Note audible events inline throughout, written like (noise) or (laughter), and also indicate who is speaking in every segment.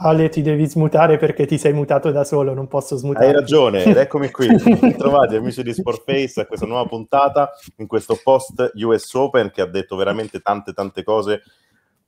Speaker 1: Ale, ti devi smutare perché ti sei mutato da solo, non posso smutare. Hai ragione, ed eccomi qui. (laughs)
Speaker 2: Trovati amici di Sportface a questa nuova puntata in questo post US Open che ha detto veramente tante tante cose,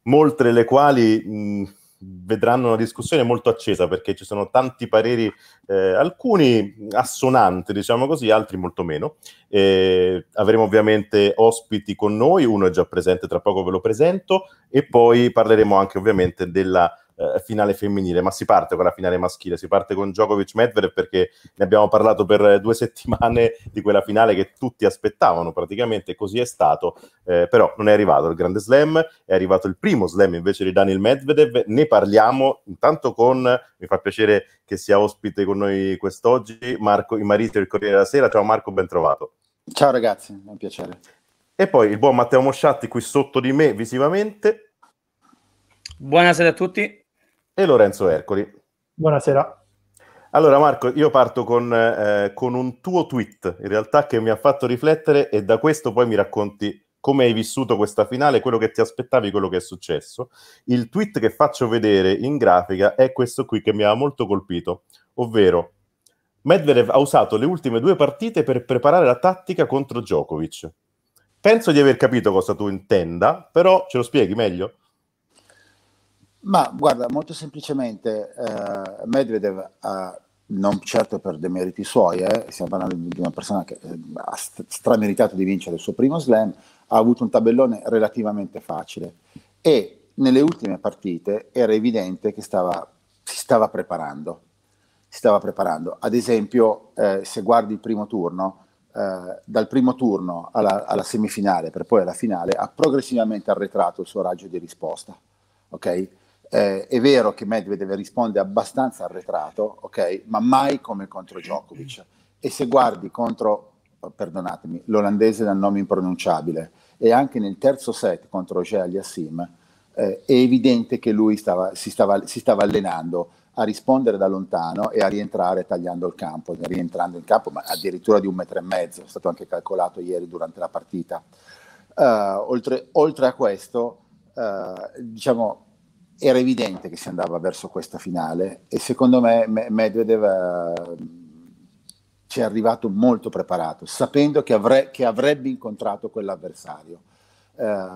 Speaker 2: molte le quali mh, vedranno una discussione molto accesa perché ci sono tanti pareri, eh, alcuni assonanti, diciamo così, altri molto meno. Eh, avremo ovviamente ospiti con noi, uno è già presente, tra poco ve lo presento, e poi parleremo anche ovviamente della eh, finale femminile, ma si parte con la finale maschile, si parte con Djokovic Medvedev perché ne abbiamo parlato per eh, due (laughs) settimane di quella finale che tutti aspettavano praticamente, così è stato, eh, però non è arrivato il grande slam, è arrivato il primo slam invece di Daniel Medvedev, ne parliamo intanto con, mi fa piacere che sia ospite con noi quest'oggi, Marco Imarito del Corriere della Sera, ciao Marco, ben trovato. Ciao ragazzi, un piacere. E poi il buon Matteo Mosciatti qui sotto di me visivamente. Buonasera a tutti e Lorenzo Ercoli.
Speaker 1: Buonasera.
Speaker 2: Allora Marco, io parto con, eh, con, un tuo tweet, in realtà che mi ha fatto riflettere e da questo poi mi racconti come hai vissuto questa finale, quello che ti aspettavi, quello che è successo. Il tweet che faccio vedere in grafica è questo qui che mi ha molto colpito, ovvero Medvedev ha usato le ultime due partite per preparare la tattica contro Djokovic. Penso di aver capito cosa tu intenda, però ce lo spieghi meglio?
Speaker 3: Ma guarda, molto semplicemente eh, Medvedev ha eh, non certo per demeriti suoi, eh, stiamo parlando di una persona che eh, ha strameritato di vincere il suo primo slam, ha avuto un tabellone relativamente facile e nelle ultime partite era evidente che stava, si stava preparando. Si stava preparando. Ad esempio, eh, se guardi il primo turno, eh, dal primo turno alla, alla, semifinale per poi alla finale, ha progressivamente arretrato il suo raggio di risposta. Okay? Eh, è vero che Medvedev risponde abbastanza arretrato, okay? ma mai come contro Djokovic. E se guardi contro, perdonatemi, l'olandese dal nome impronunciabile, e anche nel terzo set contro Roger Aliassim, eh, è evidente che lui stava, si, stava, si, stava, allenando a rispondere da lontano e a rientrare tagliando il campo, rientrando in campo, ma addirittura di un metro e mezzo, è stato anche calcolato ieri durante la partita. Uh, oltre, oltre, a questo, uh, diciamo, era evidente che si andava verso questa finale e secondo me Medvedev eh, ci è arrivato molto preparato, sapendo che, avre- che avrebbe incontrato quell'avversario. Eh,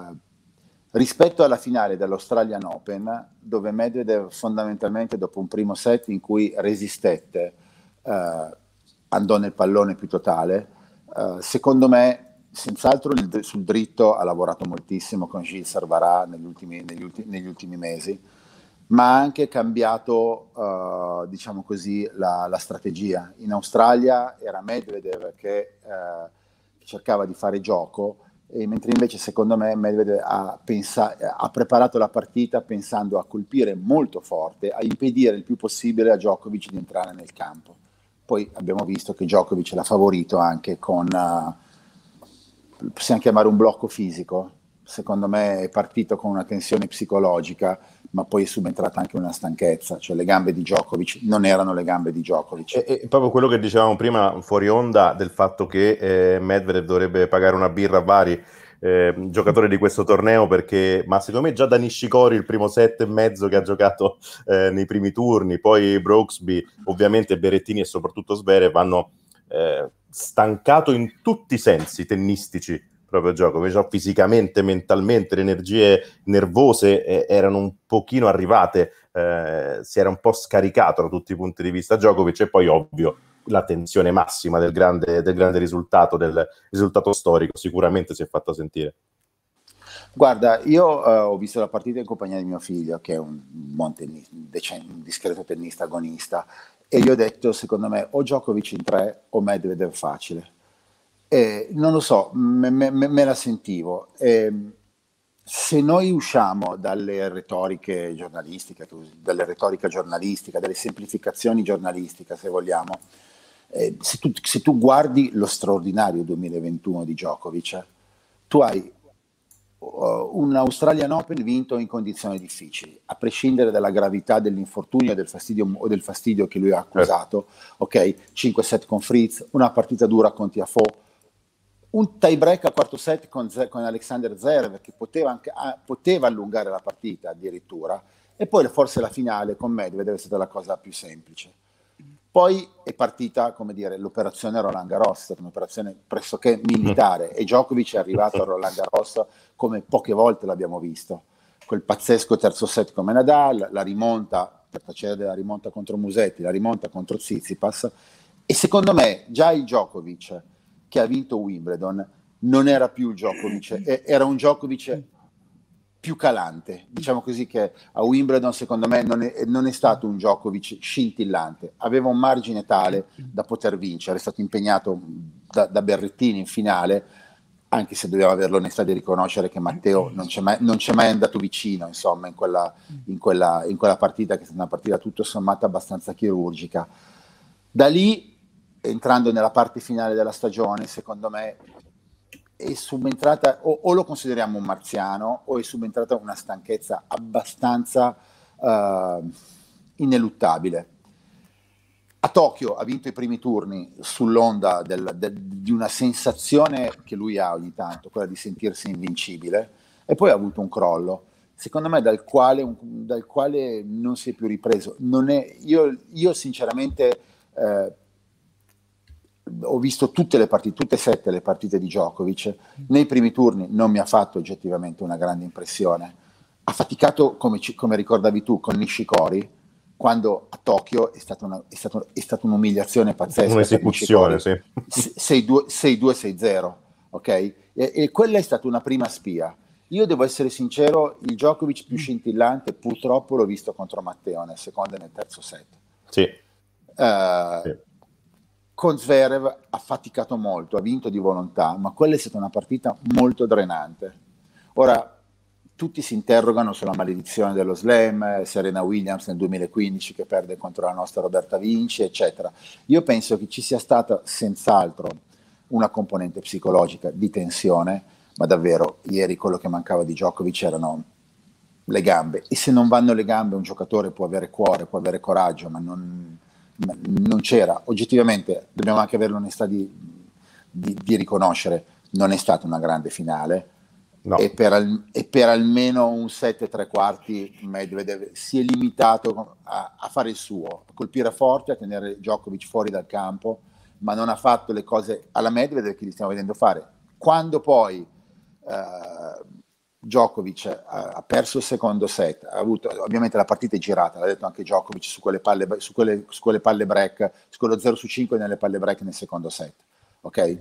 Speaker 3: rispetto alla finale dell'Australian Open, dove Medvedev fondamentalmente dopo un primo set in cui resistette, eh, andò nel pallone più totale, eh, secondo me senz'altro il, sul dritto ha lavorato moltissimo con Gilles Servarà negli ultimi, negli ultimi, negli ultimi mesi, ma ha anche cambiato, uh, diciamo così, la, la, strategia. In Australia era Medvedev che uh, cercava di fare gioco, mentre invece secondo me Medvedev ha, pensa- ha, preparato la partita pensando a colpire molto forte, a impedire il più possibile a Djokovic di entrare nel campo. Poi abbiamo visto che Djokovic l'ha favorito anche con... Uh, possiamo chiamare un blocco fisico, secondo me è partito con una tensione psicologica, ma poi è subentrata anche una stanchezza, cioè le gambe di Djokovic non erano le gambe di
Speaker 2: Djokovic. E, e proprio quello che dicevamo prima fuori onda del fatto che eh, Medvedev dovrebbe pagare una birra a vari eh, giocatore di questo torneo perché, ma secondo me già da Nishikori il primo set e mezzo che ha giocato eh, nei primi turni, poi Brooksby, ovviamente Berettini e soprattutto Svere vanno eh, stancato in tutti i sensi tennistici proprio gioco, cioè, fisicamente, mentalmente, le energie nervose eh, erano un pochino arrivate, eh, si era un po' scaricato da tutti i punti di vista Djokovic e poi ovvio la tensione massima del grande, del grande risultato, del risultato storico, sicuramente si è fatta sentire.
Speaker 3: Guarda, io eh, ho visto la partita in compagnia di mio figlio, che è un buon tennista, un discreto tennista agonista, e gli ho detto, secondo me, o Djokovic in tre o Medvedev facile. E non lo so, me, me, me la sentivo. E ehm, se noi usciamo dalle retoriche giornalistiche, dalla retorica giornalistica, dalle semplificazioni giornalistiche, se vogliamo, eh, se, tu, se, tu, guardi lo straordinario 2021 di Djokovic, tu hai eh, un Australian Open vinto in condizioni difficili, a prescindere dalla gravità dell'infortunio o del fastidio, o del fastidio che lui ha accusato. Certo. Ok, 5 set con Fritz, una partita dura con Tiafo, un tie break a quarto set con, con Alexander Zverev che poteva, anche, ah, poteva, allungare la partita addirittura, e poi forse la finale con Medvedev è stata la cosa più semplice. Poi è partita, come dire, l'operazione Roland Garros, un'operazione pressoché militare, mm. e Djokovic è arrivato a Roland Garros come poche volte l'abbiamo visto. Quel pazzesco terzo set come Nadal, la rimonta, per tacere della rimonta contro Musetti, la rimonta contro Tsitsipas, e secondo me già il Djokovic che ha vinto Wimbledon non era più il Djokovic, era un Djokovic più calante. Diciamo così che a Wimbledon secondo me non è, non è stato un Djokovic scintillante, aveva un margine tale da poter vincere, è stato impegnato da, da Berrettini in finale, anche se dobbiamo avere l'onestà di riconoscere che Matteo non c'è mai, non c'è mai andato vicino insomma, in, quella, in, quella, in quella partita, che è stata una partita tutto sommato abbastanza chirurgica. Da lì entrando nella parte finale della stagione, secondo me è subentrata o, o, lo consideriamo un marziano o è subentrata una stanchezza abbastanza uh, ineluttabile. A Tokyo ha vinto i primi turni sull'onda del, del, di una sensazione che lui ha ogni tanto, quella di sentirsi invincibile, e poi ha avuto un crollo, secondo me dal quale, un, dal quale non si è più ripreso. È, io, io, sinceramente eh, ho visto tutte le partite, tutte e sette le partite di Djokovic, nei primi turni non mi ha fatto oggettivamente una grande impressione. Ha faticato, come, come ricordavi tu, con Nishikori, quando a Tokyo è stata, una, è stata, è stata un'umiliazione pazzesca. Un'esecuzione, sì. 6-2-6-0, ok? E, e, quella è stata una prima spia. Io devo essere sincero, il Djokovic più scintillante purtroppo l'ho visto contro Matteo nel secondo e nel terzo set. Sì. Uh, sì con Zverev ha faticato molto, ha vinto di volontà, ma quella è stata una partita molto drenante. Ora, tutti si interrogano sulla maledizione dello slam, Serena Williams nel 2015 che perde contro la nostra Roberta Vinci, eccetera. Io penso che ci sia stata senz'altro una componente psicologica di tensione, ma davvero ieri quello che mancava di Djokovic erano le gambe e se non vanno le gambe un giocatore può avere cuore, può avere coraggio, ma non, non c'era, oggettivamente dobbiamo anche avere l'onestà di, di, di riconoscere, non è stata una grande finale, No. E, per al, e, per almeno un 7 3 quarti Medvedev si è limitato a, a, fare il suo, a colpire forte, a tenere Djokovic fuori dal campo, ma non ha fatto le cose alla Medvedev che gli stiamo vedendo fare. Quando poi eh, Djokovic ha, perso il secondo set, avuto, ovviamente la partita è girata, l'ha detto anche Djokovic su quelle palle, su quelle, su quelle palle break, su quello 0 su 5 nelle palle break nel secondo set. Ok?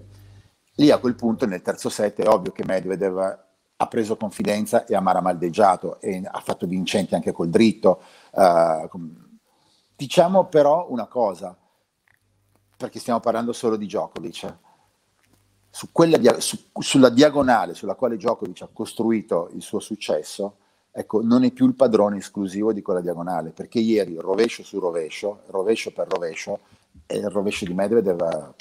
Speaker 3: Lì a quel punto nel terzo set è ovvio che Medvedev ha preso confidenza e ha maramaldeggiato e ha fatto vincenti anche col dritto. Uh, diciamo però una cosa, perché stiamo parlando solo di Djokovic su dia- su, sulla diagonale sulla quale Djokovic ha costruito il suo successo, ecco, non è più il padrone esclusivo di quella diagonale, perché ieri rovescio su rovescio, rovescio per rovescio, e il rovescio di Medvedev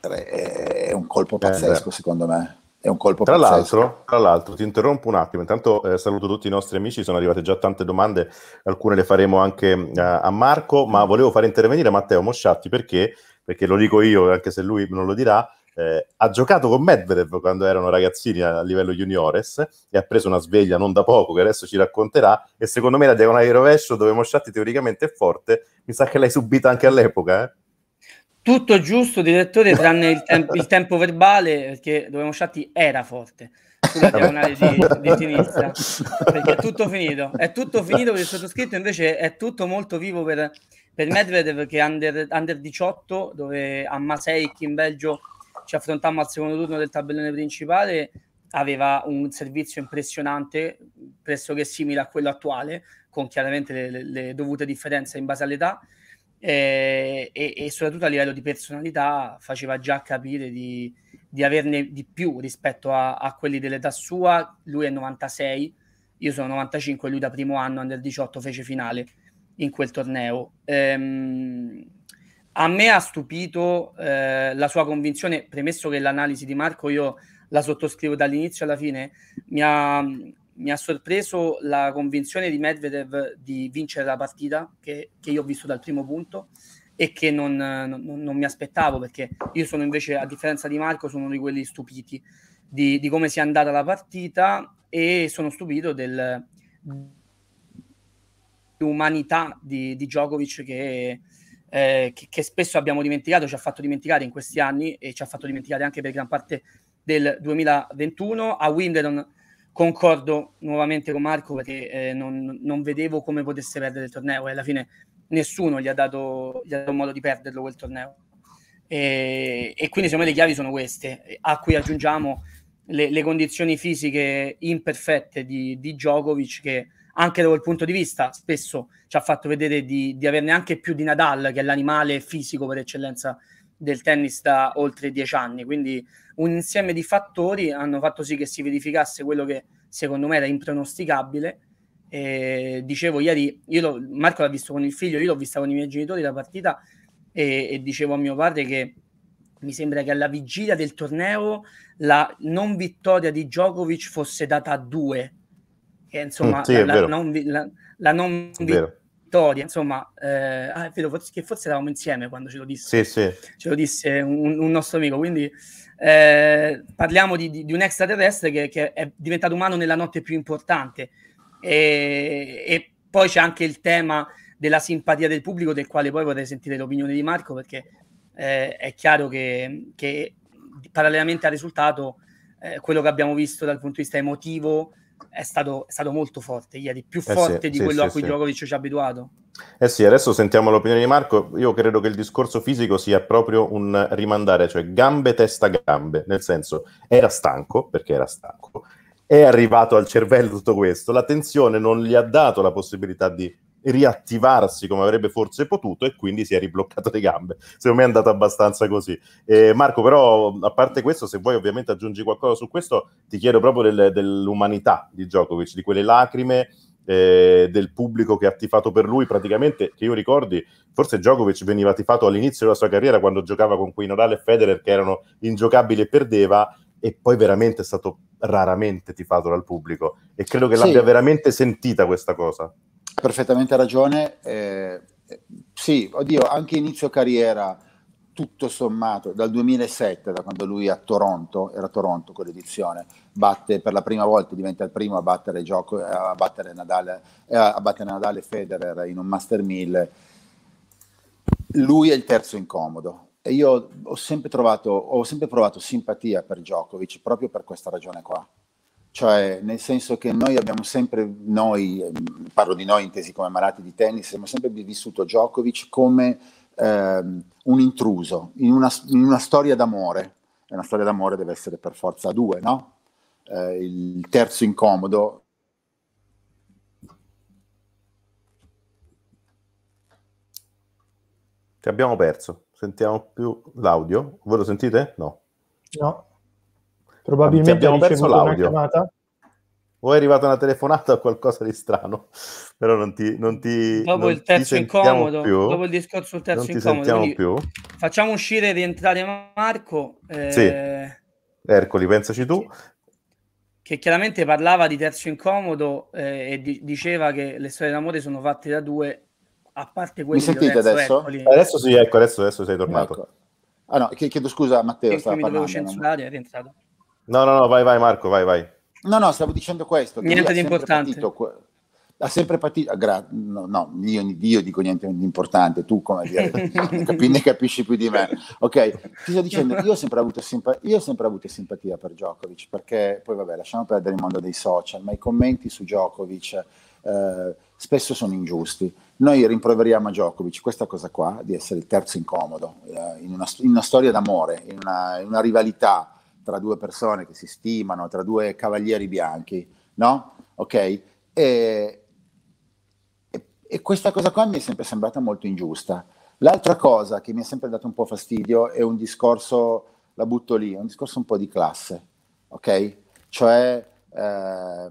Speaker 3: è, un colpo eh, pazzesco eh, secondo me. È un colpo tra pazzesco. L'altro,
Speaker 2: tra l'altro, ti interrompo un attimo. Intanto eh, saluto tutti i nostri amici, sono arrivate già tante domande, alcune le faremo anche eh, a Marco, ma volevo far intervenire Matteo Mosciatti perché, perché lo dico io, anche se lui non lo dirà, eh, ha giocato con Medvedev quando erano ragazzini a, livello juniores e ha preso una sveglia non da poco che adesso ci racconterà e secondo me la diagonale di rovescio dove Mosciatti teoricamente è forte mi sa che l'hai subita anche all'epoca eh?
Speaker 4: Tutto giusto, direttore, tranne il, temp- il tempo verbale, perché dove Mosciatti era forte sulla eh. diagonale di, di, sinistra, perché è tutto finito. È tutto finito per il sottoscritto, invece è tutto molto vivo per, per Medvedev, che è under, under 18, dove a Maseic in Belgio ci affrontammo al secondo turno del tabellone principale, aveva un servizio impressionante, pressoché simile a quello attuale, con chiaramente le, le, le dovute differenze in base all'età. E, e, e, soprattutto a livello di personalità faceva già capire di, di averne di più rispetto a, a, quelli dell'età sua. Lui è 96, io sono 95, lui da primo anno, under 18, fece finale in quel torneo. Ehm, a me ha stupito eh, la sua convinzione, premesso che l'analisi di Marco io la sottoscrivo dall'inizio alla fine, mi ha, mi ha sorpreso la convinzione di Medvedev di vincere la partita che, che io ho visto dal primo punto e che non, non, non, mi aspettavo perché io sono invece, a differenza di Marco, sono uno di quelli stupiti di, di come sia andata la partita e sono stupito del, dell'umanità di, di Djokovic che eh, che, che, spesso abbiamo dimenticato, ci ha fatto dimenticare in questi anni e ci ha fatto dimenticare anche per gran parte del 2021. A Wimbledon concordo nuovamente con Marco perché eh, non, non, vedevo come potesse perdere il torneo e alla fine nessuno gli ha dato, gli ha dato modo di perderlo quel torneo. E, e, quindi secondo me le chiavi sono queste, a cui aggiungiamo le, le condizioni fisiche imperfette di, di Djokovic che anche da quel punto di vista spesso ci ha fatto vedere di, di averne anche più di Nadal, che è l'animale fisico per eccellenza del tennis da oltre dieci anni. Quindi un insieme di fattori hanno fatto sì che si verificasse quello che secondo me era impronosticabile. E dicevo ieri, lo, Marco l'ha visto con il figlio, io l'ho vista con i miei genitori la partita e, e dicevo a mio padre che mi sembra che alla vigilia del torneo la non vittoria di Djokovic fosse data a due e insomma mm, sì, la, la, non, la, la, non, vittoria, insomma, eh, ah, vero, forse, che forse eravamo insieme quando ce lo disse, sì, sì. Ce lo disse un, un nostro amico, quindi eh, parliamo di, di, di, un extraterrestre che, che, è diventato umano nella notte più importante e, e poi c'è anche il tema della simpatia del pubblico del quale poi vorrei sentire l'opinione di Marco perché eh, è chiaro che, che, parallelamente al risultato eh, quello che abbiamo visto dal punto di vista emotivo è stato, è stato molto forte, ieri più eh forte sì, di sì, quello sì, a cui Djokovic ci ha abituato.
Speaker 2: Eh sì, adesso sentiamo l'opinione di Marco. Io credo che il discorso fisico sia proprio un rimandare, cioè gambe, testa, gambe, nel senso era stanco, perché era stanco, è arrivato al cervello tutto questo, la tensione non gli ha dato la possibilità di riattivarsi come avrebbe forse potuto e quindi si è ribloccato le gambe. Secondo me è andato abbastanza così. Eh, Marco, però, a parte questo, se vuoi ovviamente aggiungi qualcosa su questo, ti chiedo proprio del, dell'umanità di Djokovic, di quelle lacrime. Eh, del pubblico che ha tifato per lui praticamente, che io ricordi, forse Djokovic veniva tifato all'inizio della sua carriera quando giocava con quei Nadal e Federer che erano ingiocabili e perdeva e poi veramente è stato raramente tifato dal pubblico e credo che sì. l'abbia veramente sentita questa cosa perfettamente ragione.
Speaker 3: Eh, sì, oddio, anche inizio carriera, tutto sommato, dal 2007, da quando lui a Toronto, era Toronto con l'edizione, batte per la prima volta, diventa il primo a battere, gioco, a battere, Nadal, eh, a battere Nadal Federer in un Master 1000. Lui è il terzo incomodo, e io ho sempre, trovato, ho sempre provato simpatia per Djokovic proprio per questa ragione qua cioè nel senso che noi abbiamo sempre, noi, ehm, parlo di noi intesi come malati di tennis, abbiamo sempre vissuto Djokovic come ehm, un intruso in una, in una, storia d'amore, e una storia d'amore deve essere per forza a due, no? Eh, il terzo incomodo
Speaker 2: Ti abbiamo perso, sentiamo più l'audio, voi lo sentite? No.
Speaker 1: No. Probabilmente abbiamo perso l'audio.
Speaker 2: O è arrivata una telefonata o qualcosa di strano, (laughs) però non ti. Non ti dopo non il terzo incomodo, più. dopo il discorso sul terzo incomodo,
Speaker 4: facciamo uscire e rientrare Marco. Eh... Sì.
Speaker 2: Ercoli, pensaci tu.
Speaker 4: Che chiaramente parlava di terzo incomodo eh, e di- diceva che le storie d'amore sono fatte da due, a parte quelle Mi sentite adesso? Ercoli.
Speaker 2: Adesso sì, ecco, adesso, adesso sei tornato. Ecco.
Speaker 3: Ah no, chiedo scusa Matteo, stava parlando. Mi dovevo censurare, no? è rientrato.
Speaker 2: No, no, no, vai, vai Marco, vai, vai.
Speaker 3: No, no, stavo dicendo questo. Niente di importante. Partito, ha sempre patito, gra- no, no io, io, dico niente di importante, tu come dire, (laughs) capi, ne capisci più di me. Ok, ti sto dicendo, io ho sempre avuto, simpa- ho sempre avuto simpatia per Djokovic, perché poi vabbè, lasciamo perdere il mondo dei social, ma i commenti su Djokovic eh, spesso sono ingiusti. Noi rimproveriamo a Djokovic questa cosa qua, di essere il terzo incomodo, eh, in, una, in, una, storia d'amore, in una, in una rivalità tra due persone che si stimano, tra due cavalieri bianchi, no? Ok? E, e, e questa cosa qua mi è sempre sembrata molto ingiusta. L'altra cosa che mi ha sempre dato un po' fastidio è un discorso, la butto lì, è un discorso un po' di classe, ok? Cioè, eh,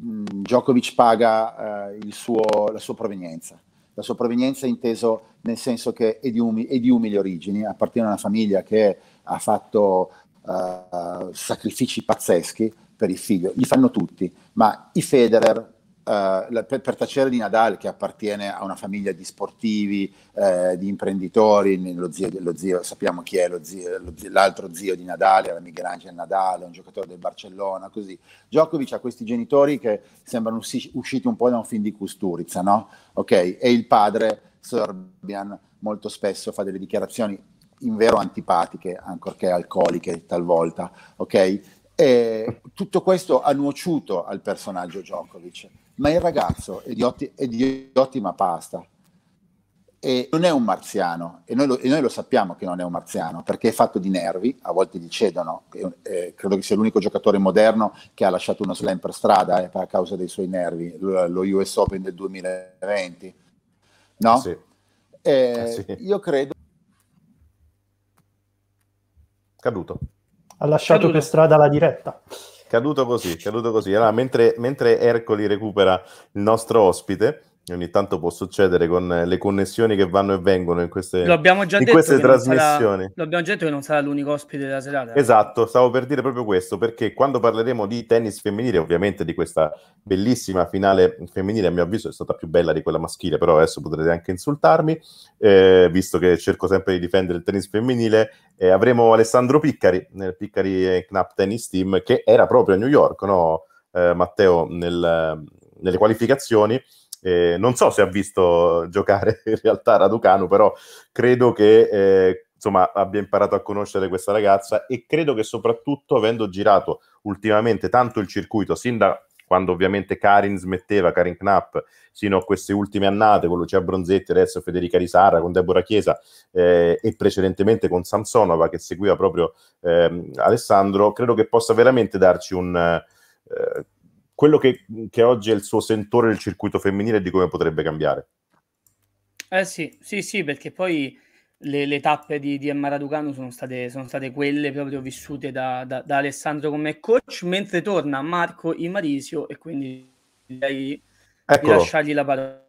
Speaker 3: mm, Djokovic paga eh, suo, la sua provenienza, la sua provenienza inteso nel senso che è di, um- è di umili origini, appartiene a una famiglia che ha fatto uh, sacrifici pazzeschi per il figlio, li fanno tutti, ma i Federer, uh, per, per, tacere di Nadal, che appartiene a una famiglia di sportivi, uh, di imprenditori, lo zio, lo zio, sappiamo chi è lo zio, l'altro zio di Nadal, era Miguel Angel Nadal, un giocatore del Barcellona, così. Djokovic ha questi genitori che sembrano usciti un po' da un film di Custurizza, no? Ok, e il padre Serbian molto spesso fa delle dichiarazioni in vero antipatiche, ancorché alcoliche talvolta, ok? E tutto questo ha nuociuto al personaggio Djokovic, ma il ragazzo è di, otti- è di ottima pasta, e non è un marziano e noi, lo, e noi, lo, sappiamo che non è un marziano perché è fatto di nervi, a volte gli cedono, e, eh, credo che sia l'unico giocatore moderno che ha lasciato uno slam per strada eh, a causa dei suoi nervi, lo, lo US Open del 2020 no? Sì. Eh, eh, sì. Io credo...
Speaker 2: Caduto.
Speaker 1: Ha lasciato caduto. per strada la diretta.
Speaker 2: Caduto così, caduto così. Allora, mentre, mentre Ercoli recupera il nostro ospite, ogni tanto può succedere con le connessioni che vanno e vengono in queste, lo già in detto queste trasmissioni. Sarà,
Speaker 4: lo abbiamo già detto che non sarà l'unico ospite della serata. Esatto,
Speaker 2: stavo per dire proprio questo, perché quando parleremo di tennis femminile, ovviamente di questa bellissima finale femminile, a mio avviso è stata più bella di quella maschile, però adesso potrete anche insultarmi, eh, visto che cerco sempre di difendere il tennis femminile, eh, avremo Alessandro Piccari, nel Piccari Knapp Tennis Team, che era proprio a New York, no, eh, Matteo, nel, nelle qualificazioni eh, non so se ha visto giocare (laughs) in realtà Raducanu, però credo che eh, insomma, abbia imparato a conoscere questa ragazza e credo che soprattutto avendo girato ultimamente tanto il circuito, sin da quando ovviamente Karin smetteva, Karin Knapp, sino a queste ultime annate con Lucia Bronzetti, adesso Federica Risarra, con Deborah Chiesa eh, e precedentemente con Samsonova che seguiva proprio eh, Alessandro, credo che possa veramente darci un... Eh, quello che, che oggi è il suo sentore del circuito femminile e di come potrebbe cambiare.
Speaker 4: Eh sì, sì, sì, perché poi le, le tappe di, di Emma Raducano sono state, sono state quelle proprio vissute da, da, da, Alessandro come coach, mentre torna Marco Imarisio e quindi direi di lasciargli la parola.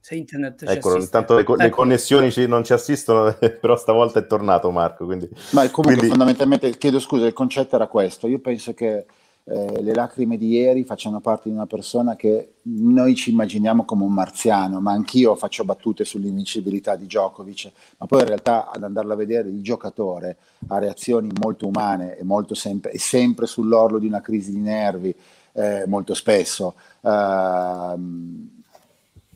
Speaker 4: Se internet Eccolo, intanto le, co- le ecco. connessioni
Speaker 2: ci, non ci assistono, (laughs) però stavolta è tornato Marco. Quindi... Ma comunque quindi...
Speaker 3: fondamentalmente, chiedo scusa, il concetto era questo. Io penso che eh, le lacrime di ieri facciano parte di una persona che noi ci immaginiamo come un marziano, ma anch'io faccio battute sull'invincibilità di Djokovic, ma poi in realtà ad andarla a vedere il giocatore ha reazioni molto umane e molto sem- è sempre sull'orlo di una crisi di nervi, eh, molto spesso. Uh,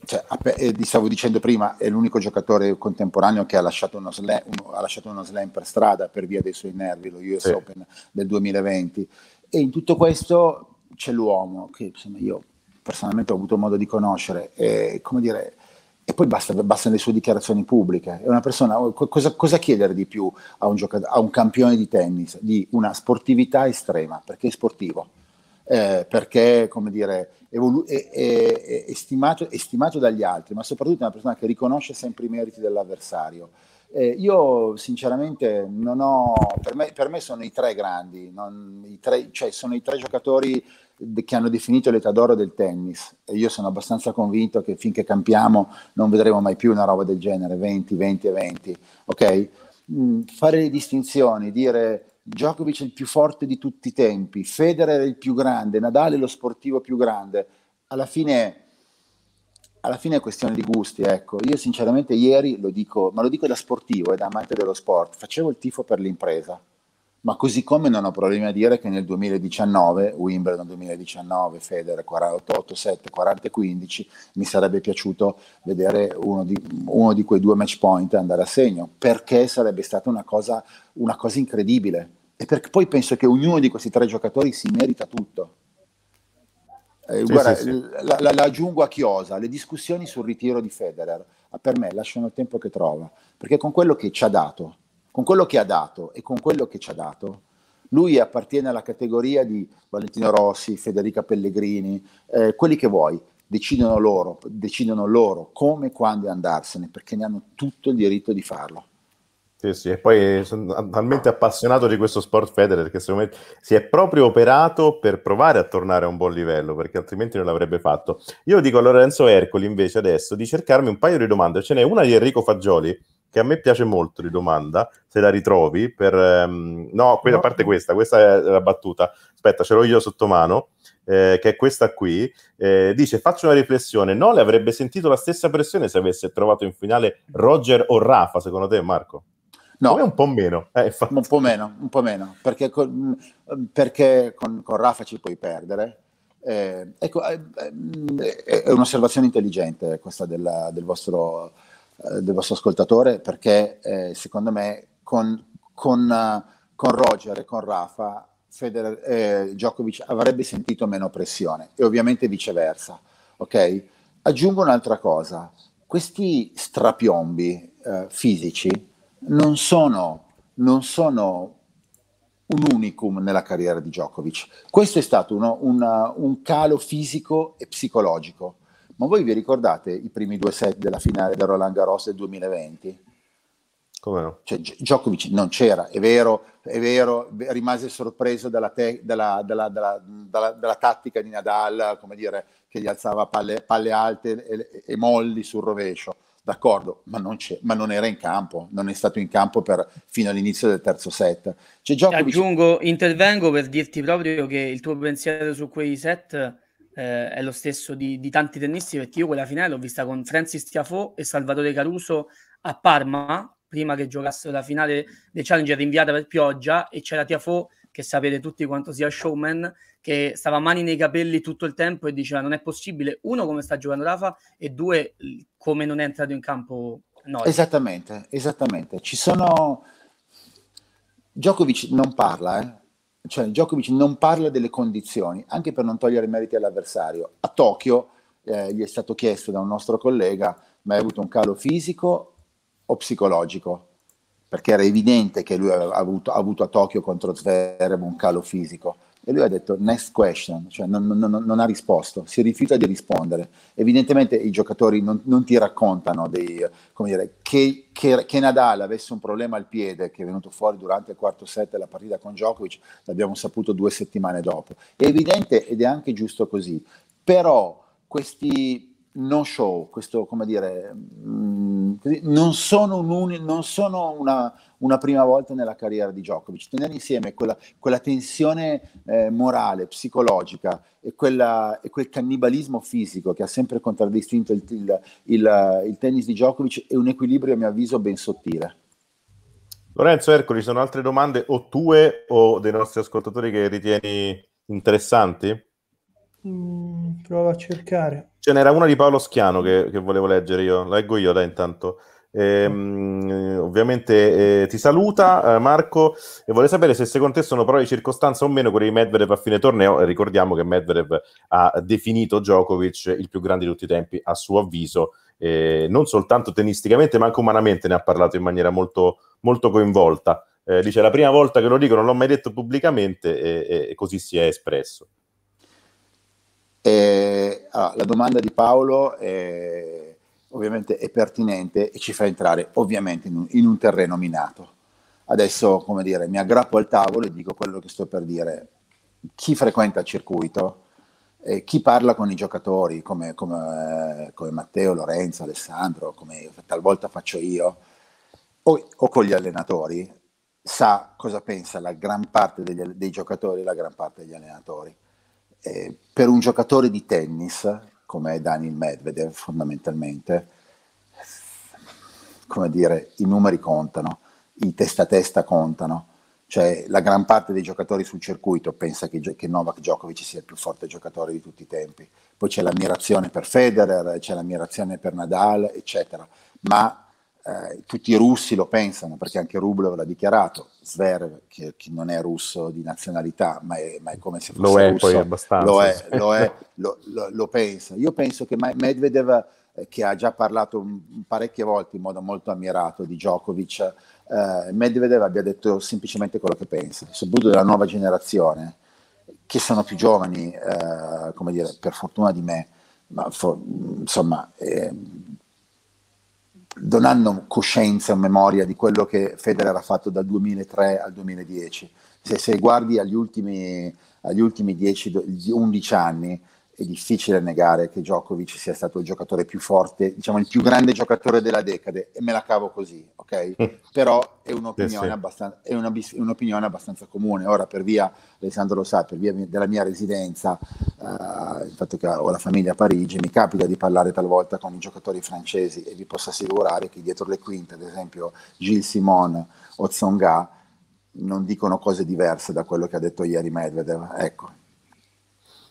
Speaker 3: cioè, vi eh, stavo dicendo prima, è l'unico giocatore contemporaneo che ha lasciato uno slam, uno, ha lasciato uno slam per strada per via dei suoi nervi, lo US sì. Open del 2020. E in tutto questo c'è l'uomo, che insomma, io personalmente ho avuto modo di conoscere, e, dire, e poi basta, bastano le sue dichiarazioni pubbliche. È una persona, oh, cosa, cosa chiedere di più a un, giocat- a un campione di tennis? Di una sportività estrema, perché è sportivo. Eh, perché come dire, evolu- è, è, è, stimato, è, stimato, dagli altri, ma soprattutto è una persona che riconosce sempre i meriti dell'avversario. Eh, io sinceramente non ho, per me, per me sono i tre grandi, non, i tre, cioè sono i tre giocatori che hanno definito l'età d'oro del tennis e io sono abbastanza convinto che finché campiamo non vedremo mai più una roba del genere, 20, 20 e 20, ok? Mm, fare le distinzioni, dire Djokovic è il più forte di tutti i tempi, Federer è il più grande, Nadal è lo sportivo più grande, alla fine alla fine è questione di gusti, ecco. Io sinceramente ieri lo dico, ma lo dico da sportivo e eh, da amante dello sport, facevo il tifo per l'impresa, ma così come non ho problemi a dire che nel 2019, Wimbledon 2019, Federer 48-7, 40-15, mi sarebbe piaciuto vedere uno di, uno di, quei due match point andare a segno, perché sarebbe stata una cosa, una cosa incredibile. E perché poi penso che ognuno di questi tre giocatori si merita tutto eh, sì, guarda, sì, sì. La, la, la, aggiungo a Chiosa, le discussioni sul ritiro di Federer per me lasciano il tempo che trova, perché con quello che ci ha dato, con quello che ha dato e con quello che ci ha dato, lui appartiene alla categoria di Valentino Rossi, Federica Pellegrini, eh, quelli che vuoi, decidono loro, decidono loro come, quando andarsene, perché ne hanno tutto il diritto di farlo.
Speaker 2: Sì, sì, e poi sono talmente appassionato di questo sport Federer che secondo me si è proprio operato per provare a tornare a un buon livello, perché altrimenti non l'avrebbe fatto. Io dico a Lorenzo Ercoli invece adesso di cercarmi un paio di domande, ce n'è una di Enrico Fagioli che a me piace molto di domanda, se la ritrovi, per... Um, no, que- no, a parte questa, questa è la battuta, aspetta, ce l'ho io sotto mano, eh, che è questa qui, eh, dice faccio una riflessione, Nole avrebbe sentito la stessa pressione se avesse trovato in finale Roger o Rafa, secondo te Marco? No. Come un po' meno. Eh, un po' meno, un po' meno, perché con, mm, perché
Speaker 3: con, con Rafa ci puoi perdere. Eh, ecco, è, eh, eh, è, un'osservazione intelligente questa della, del, vostro, eh, del, vostro, ascoltatore, perché eh, secondo me con, con, con, Roger e con Rafa Federer, eh, Djokovic avrebbe sentito meno pressione e ovviamente viceversa. Ok? Aggiungo un'altra cosa, questi strapiombi fisici non sono, non sono un unicum nella carriera di Djokovic. Questo è stato uno, una, un calo fisico e psicologico. Ma voi vi ricordate i primi due set della finale del Roland Garros del 2020? Come no? Cioè, Djokovic non c'era, è vero, è vero rimase sorpreso dalla, te- dalla, dalla, dalla, tattica di Nadal, come dire, che gli alzava palle, palle alte e, e molli sul rovescio d'accordo, ma non, c'è, ma non, era in campo, non è stato in campo per, fino all'inizio del terzo set. C'è Djokovic... Aggiungo,
Speaker 4: intervengo per dirti proprio che il tuo pensiero su quei set eh, è lo stesso di, di, tanti tennisti, perché io quella finale l'ho vista con Francis Tiafo e Salvatore Caruso a Parma, prima che giocassero la finale del Challenger rinviata per pioggia, e c'era Tiafo che sapete tutti quanto sia showman, che stava mani nei capelli tutto il tempo e diceva non è possibile, uno, come sta giocando Rafa e due, come non è entrato in campo Nori.
Speaker 3: Esattamente, esattamente. Ci sono... Djokovic non parla, eh? cioè Djokovic non parla delle condizioni, anche per non togliere meriti all'avversario. A Tokyo eh, gli è stato chiesto da un nostro collega, ma hai avuto un calo fisico o psicologico? perché era evidente che lui aveva avuto, avuto a Tokyo contro Zverev un calo fisico. E lui ha detto next question, cioè non, non, non ha risposto, si rifiuta di rispondere. Evidentemente i giocatori non, non ti raccontano dei, dire, che, che, che, Nadal avesse un problema al piede che è venuto fuori durante il quarto set della partita con Djokovic, l'abbiamo saputo due settimane dopo. È evidente ed è anche giusto così, però questi no show, questo come dire, mh, mm, non sono, un, non sono una, una, prima volta nella carriera di Djokovic, tenere insieme quella, quella tensione eh, morale, psicologica e, quella, e, quel cannibalismo fisico che ha sempre contraddistinto il, il, il, il tennis di Djokovic è un equilibrio a mio avviso ben sottile.
Speaker 2: Lorenzo Ercoli, sono altre domande o tue o dei nostri ascoltatori che ritieni interessanti?
Speaker 1: Mm, prova a cercare.
Speaker 2: Ce n'era una di Paolo Schiano che, che volevo leggere io, leggo io dai intanto. Ehm, eh, ovviamente eh, ti saluta eh, Marco e vuole sapere se secondo te sono prove di circostanza o meno quelli di Medvedev a fine torneo. Ricordiamo che Medvedev ha definito Djokovic il più grande di tutti i tempi, a suo avviso, eh, non soltanto tennisticamente ma anche umanamente ne ha parlato in maniera molto, molto coinvolta. Eh, dice la prima volta che lo dico, non l'ho mai detto pubblicamente e, e così si è espresso.
Speaker 3: Eh, allora, la domanda di Paolo è, ovviamente è pertinente e ci fa entrare ovviamente in un, in un terreno minato. Adesso, come dire, mi aggrappo al tavolo e dico quello che sto per dire. Chi frequenta il circuito, eh, chi parla con i giocatori come, come, eh, come Matteo, Lorenzo, Alessandro, come talvolta faccio io, o, o, con gli allenatori, sa cosa pensa la gran parte degli, dei giocatori e la gran parte degli allenatori eh, per un giocatore di tennis, come Daniel Medvedev fondamentalmente, come dire, i numeri contano, i testa a testa contano, cioè la gran parte dei giocatori sul circuito pensa che, che, Novak Djokovic sia il più forte giocatore di tutti i tempi, poi c'è l'ammirazione per Federer, c'è l'ammirazione per Nadal, eccetera, ma eh, tutti i russi lo pensano, perché anche Rublev l'ha dichiarato, Zverev, che, che non è russo di nazionalità, ma è, ma è come se fosse lo è, russo, poi abbastanza. Lo, è, lo, è, (laughs) lo, lo, lo pensa. Io penso che Medvedev, eh, che ha già parlato parecchie volte in modo molto ammirato di Djokovic, eh, Medvedev abbia detto semplicemente quello che pensa, soprattutto della nuova generazione, che sono più giovani, eh, come dire, per fortuna di me, ma for- insomma, eh, non hanno coscienza o memoria di quello che Federer ha fatto dal 2003 al 2010. Se, se guardi agli ultimi, agli ultimi 10, 11 anni, è difficile negare che Djokovic sia stato il giocatore più forte, diciamo il più grande giocatore della decade, e me la cavo così, ok? (laughs) Però è un'opinione, abbastan- è una bis- un'opinione abbastanza comune. Ora, per via, Alessandro lo sa, per via della mia residenza, uh, il fatto che ho la famiglia a Parigi, mi capita di parlare talvolta con i giocatori francesi e vi posso assicurare che dietro le quinte, ad esempio, Gilles Simon o Tsonga non dicono cose diverse da quello che ha detto ieri Medvedev,
Speaker 2: ecco.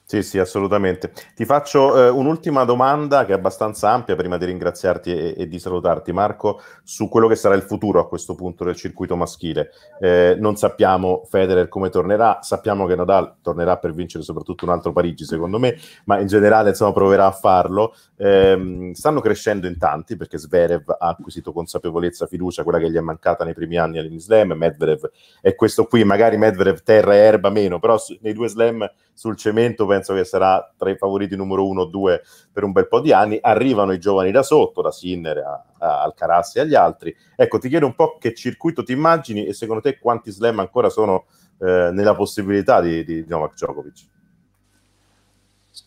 Speaker 2: Sì, sì, assolutamente. Ti faccio eh, un'ultima domanda che è abbastanza ampia prima di ringraziarti e, e, di salutarti, Marco, su quello che sarà il futuro a questo punto del circuito maschile. Eh, non sappiamo Federer come tornerà, sappiamo che Nadal tornerà per vincere soprattutto un altro Parigi, secondo me, ma in generale insomma, proverà a farlo. Eh, stanno crescendo in tanti perché Sverev ha acquisito consapevolezza, fiducia, quella che gli è mancata nei primi anni all'Inslam, Medvedev è questo qui, magari Medvedev terra e erba meno, però nei due slam sul cemento penso che sarà tra i favoriti numero uno o due per un bel po' di anni. Arrivano i giovani da sotto, da Sinner a, a Alcaraz e agli altri. Ecco, ti chiedo un po' che circuito ti immagini e secondo te quanti slam ancora sono eh, nella possibilità di, di Novak Djokovic?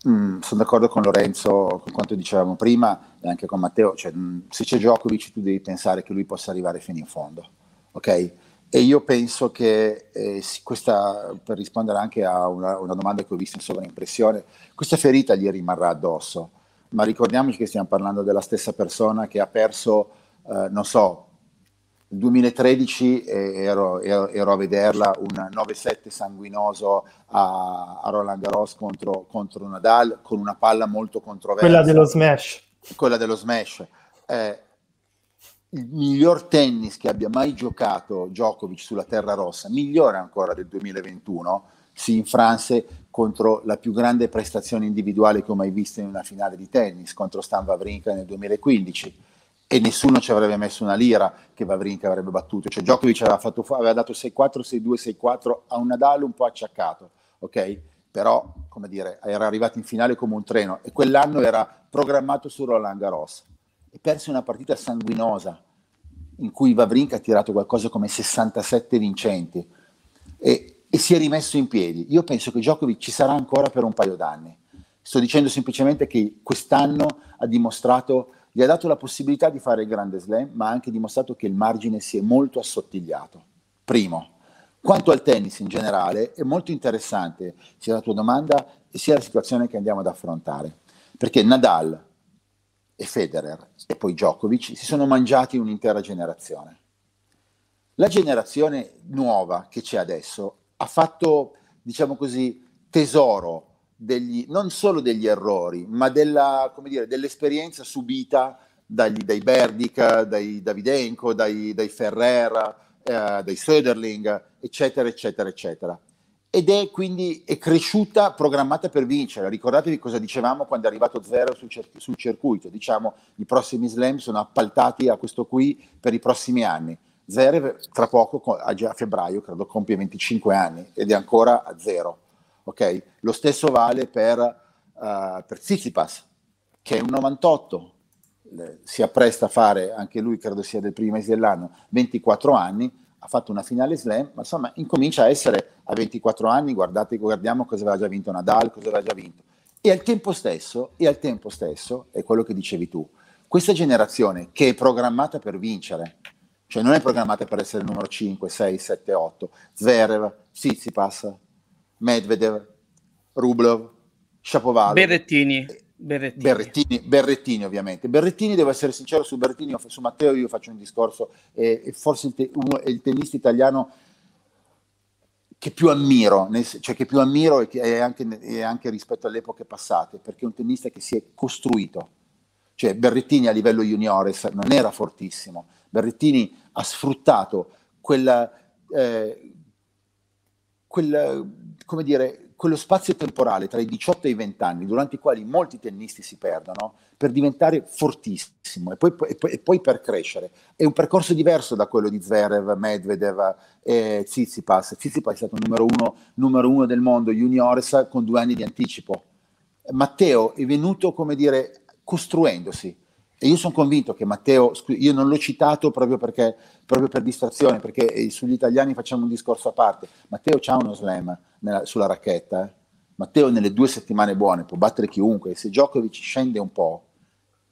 Speaker 3: Mm, sono d'accordo con Lorenzo, con quanto dicevamo prima e anche con Matteo, cioè, mm, se c'è Djokovic tu devi pensare che lui possa arrivare fino in fondo, ok? E io penso che eh, questa, per rispondere anche a una, una, domanda che ho visto in sovraimpressione, questa ferita gli rimarrà addosso, ma ricordiamoci che stiamo parlando della stessa persona che ha perso, eh, non so, nel 2013 eh, ero, ero, ero, a vederla un 9-7 sanguinoso a, a Roland Garros contro, contro Nadal con una palla molto controversa. Quella dello smash. Quella dello smash. Eh, il miglior tennis che abbia mai giocato Djokovic sulla terra rossa, migliore ancora del 2021, si infranse contro la più grande prestazione individuale che ho mai visto in una finale di tennis, contro Stan Wawrinka nel 2015 e nessuno ci avrebbe messo una lira che Vavrinka avrebbe battuto, cioè Djokovic aveva, fatto, aveva dato 6-4, 6-2, 6-4 a un Nadal un po' acciaccato, ok? Però, come dire, era arrivato in finale come un treno e quell'anno era programmato su Roland Garros, perse una partita sanguinosa in cui Vavrinka ha tirato qualcosa come 67 vincenti e, e si è rimesso in piedi. Io penso che Djokovic ci sarà ancora per un paio d'anni. Sto dicendo semplicemente che quest'anno ha dimostrato, gli ha dato la possibilità di fare il grande slam, ma ha anche dimostrato che il margine si è molto assottigliato. Primo. Quanto al tennis in generale, è molto interessante sia la tua domanda sia la situazione che andiamo ad affrontare. Perché Nadal, e Federer e poi Djokovic si sono mangiati un'intera generazione. La generazione nuova che c'è adesso ha fatto, diciamo così, tesoro degli, non solo degli errori, ma della, dire, dell'esperienza subita dagli, dai Berdic, dai Davidenko, dai, dai Ferrera, eh, dai Söderling, eccetera, eccetera, eccetera ed è quindi è cresciuta, programmata per vincere. Ricordatevi cosa dicevamo quando è arrivato Zero sul, cer- sul, circuito, diciamo i prossimi slam sono appaltati a questo qui per i prossimi anni. Zero tra poco, a febbraio credo compie 25 anni ed è ancora a zero. Okay? Lo stesso vale per, uh, per Tsitsipas, che è un 98, si appresta a fare, anche lui credo sia del primo mese dell'anno, 24 anni, ha fatto una finale slam, ma insomma incomincia a essere a 24 anni, guardate, guardiamo cosa aveva già vinto Nadal, cosa aveva già vinto. E al tempo stesso, e al tempo stesso, è quello che dicevi tu, questa generazione che è programmata per vincere, cioè non è programmata per essere il numero 5, 6, 7, 8, Zverev, Tsitsipas, Medvedev, Rublev, Shapovalov.
Speaker 4: Berrettini. Berrettini. Berrettini,
Speaker 3: Berrettini. ovviamente. Berrettini, devo essere sincero, su Berrettini, su Matteo io faccio un discorso, eh, forse il, te, uno, il tennista italiano che più ammiro, nel, cioè che più ammiro e, che, anche, e anche rispetto alle epoche passate, perché è un tennista che si è costruito. Cioè Berrettini a livello juniores non era fortissimo, Berrettini ha sfruttato quella, eh, quella come dire, quello spazio temporale tra i 18 e i 20 anni, durante i quali molti tennisti si perdono, per diventare fortissimo e poi, e poi, e poi per crescere. È un percorso diverso da quello di Zverev, Medvedev e Tsitsipas. Tsitsipas è stato numero uno, numero uno del mondo juniores con due anni di anticipo. Matteo è venuto, come dire, costruendosi. E io sono convinto che Matteo, io non l'ho citato proprio, perché, proprio per distrazione, perché eh, sugli italiani facciamo un discorso a parte. Matteo ha uno slam, nella, sulla racchetta, eh. Matteo nelle due settimane buone può battere chiunque, se Djokovic scende un po',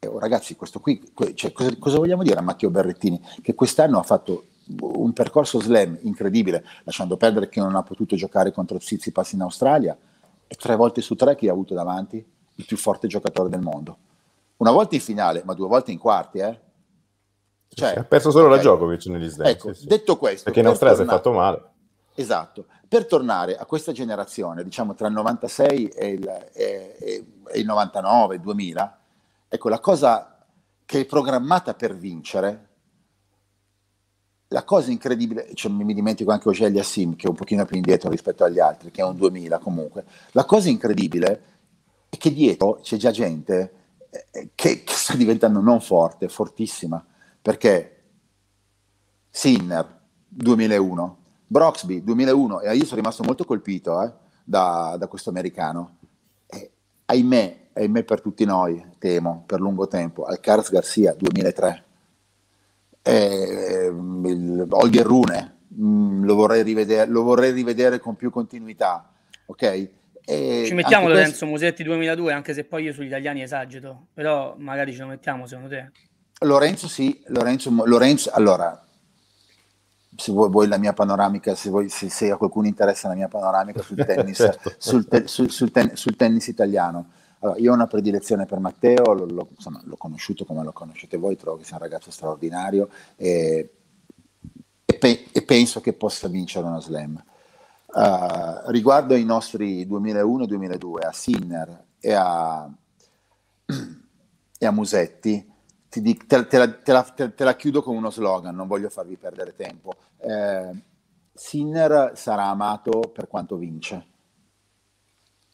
Speaker 3: eh, oh, ragazzi, questo qui, cioè, cosa, cosa, vogliamo dire a Matteo Berrettini? Che quest'anno ha fatto un percorso slam incredibile, lasciando perdere che non ha potuto giocare contro Tsitsipas in Australia, e tre volte su tre chi ha avuto davanti? Il più forte giocatore del mondo. Una volta in finale, ma due volte in quarti, eh? Cioè, ha perso solo okay. la Djokovic negli slam. Ecco, sì, sì. detto questo... Perché in Australia si è fatto male. Esatto. Per tornare a questa generazione, diciamo tra il 96 e il, e, e, e il 99, 2000, ecco la cosa che è programmata per vincere, la cosa incredibile, cioè mi dimentico anche Ogelia Sim che è un pochino più indietro rispetto agli altri, che è un 2000 comunque, la cosa incredibile è che dietro c'è già gente eh, che, che sta diventando non forte, fortissima, perché Sinner 2001, Broxby 2001, e io sono rimasto molto colpito eh, da, da, questo americano. E, ahimè, ahimè per tutti noi, temo, per lungo tempo, al Alcaraz Garcia 2003. E, ehm, il, Holger Rune, mh, mm, lo, vorrei rivedere, lo vorrei rivedere con più continuità, ok? E ci mettiamo Lorenzo questo...
Speaker 4: Musetti 2002, anche se poi io sugli italiani esagito, però magari ce lo mettiamo secondo te.
Speaker 3: Lorenzo sì, Lorenzo, Lorenzo allora se vuoi, vuoi, la mia panoramica, se, vuoi, se, se, a qualcuno interessa la mia panoramica sul (laughs) tennis, certo. sul, te, sul, sul, ten, sul, tennis italiano. Allora, io ho una predilezione per Matteo, lo, lo, insomma, l'ho conosciuto come lo conoscete voi, trovo che sia un ragazzo straordinario e, e, pe, e penso che possa vincere uno slam. Uh, riguardo ai nostri 2001-2002, a Sinner e a, (clears throat) e a Musetti, ti dic- te, te, la, te, la, te, la, chiudo con uno slogan, non voglio farvi perdere tempo. Eh, Sinner sarà amato per quanto vince,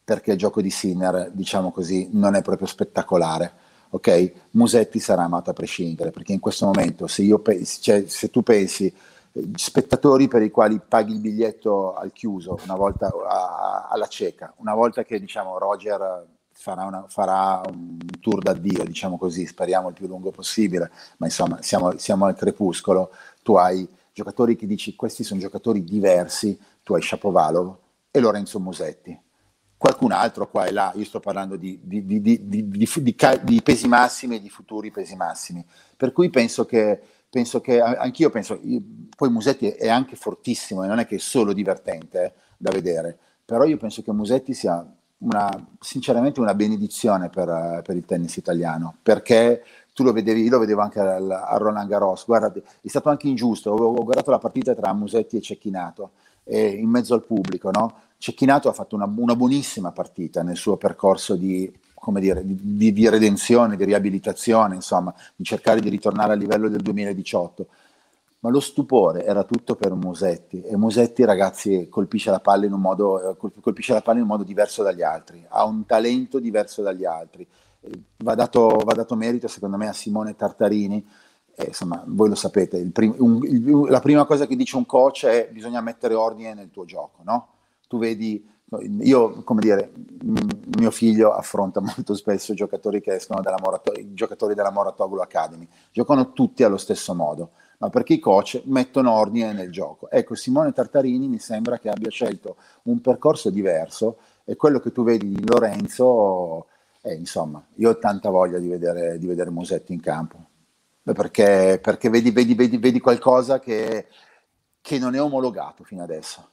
Speaker 3: perché il gioco di Sinner, diciamo così, non è proprio spettacolare. Ok, Musetti sarà amato a prescindere, perché in questo momento, se, pe- cioè, se tu pensi spettatori per i quali paghi il biglietto al chiuso, una volta a- alla cieca, una volta che diciamo Roger farà, una, farà, un tour d'addio, diciamo così, speriamo il più lungo possibile, ma insomma siamo, siamo al crepuscolo, tu hai giocatori che dici questi sono giocatori diversi, tu hai Shapovalov e Lorenzo Musetti. Qualcun altro qua e là, io sto parlando di, di, di, di pesi massimi e di futuri pesi massimi. Per cui penso che, penso che anch'io penso, poi Musetti è anche fortissimo e non è che è solo divertente eh, da vedere, però io penso che Musetti sia una, sinceramente una benedizione per, per, il tennis italiano, perché tu lo vedevi, io lo vedevo anche al, a Roland Garros, guarda, è stato anche ingiusto, ho, ho guardato la partita tra Musetti e Cecchinato, e in mezzo al pubblico, no? Cecchinato ha fatto una, una buonissima partita nel suo percorso di, come dire, di, di, redenzione, di riabilitazione, insomma, di cercare di ritornare al livello del 2018 ma lo stupore era tutto per Musetti e Musetti ragazzi colpisce la palla in un modo, eh, colpisce la palla in un modo diverso dagli altri, ha un talento diverso dagli altri. Va dato, va dato merito secondo me a Simone Tartarini, eh, insomma voi lo sapete, prim- un, il, la prima cosa che dice un coach è bisogna mettere ordine nel tuo gioco, no? Tu vedi, io come dire, m- mio figlio affronta (laughs) molto spesso giocatori che escono dalla, Morato- giocatori della Moratoglu Academy, giocano tutti allo stesso modo ma perché i coach mettono ordine nel gioco. Ecco, Simone Tartarini mi sembra che abbia scelto un percorso diverso e quello che tu vedi di Lorenzo, eh, insomma, io ho tanta voglia di vedere, di vedere Musetti in campo, perché, perché vedi, vedi, vedi, vedi, qualcosa che, che non è omologato fino adesso.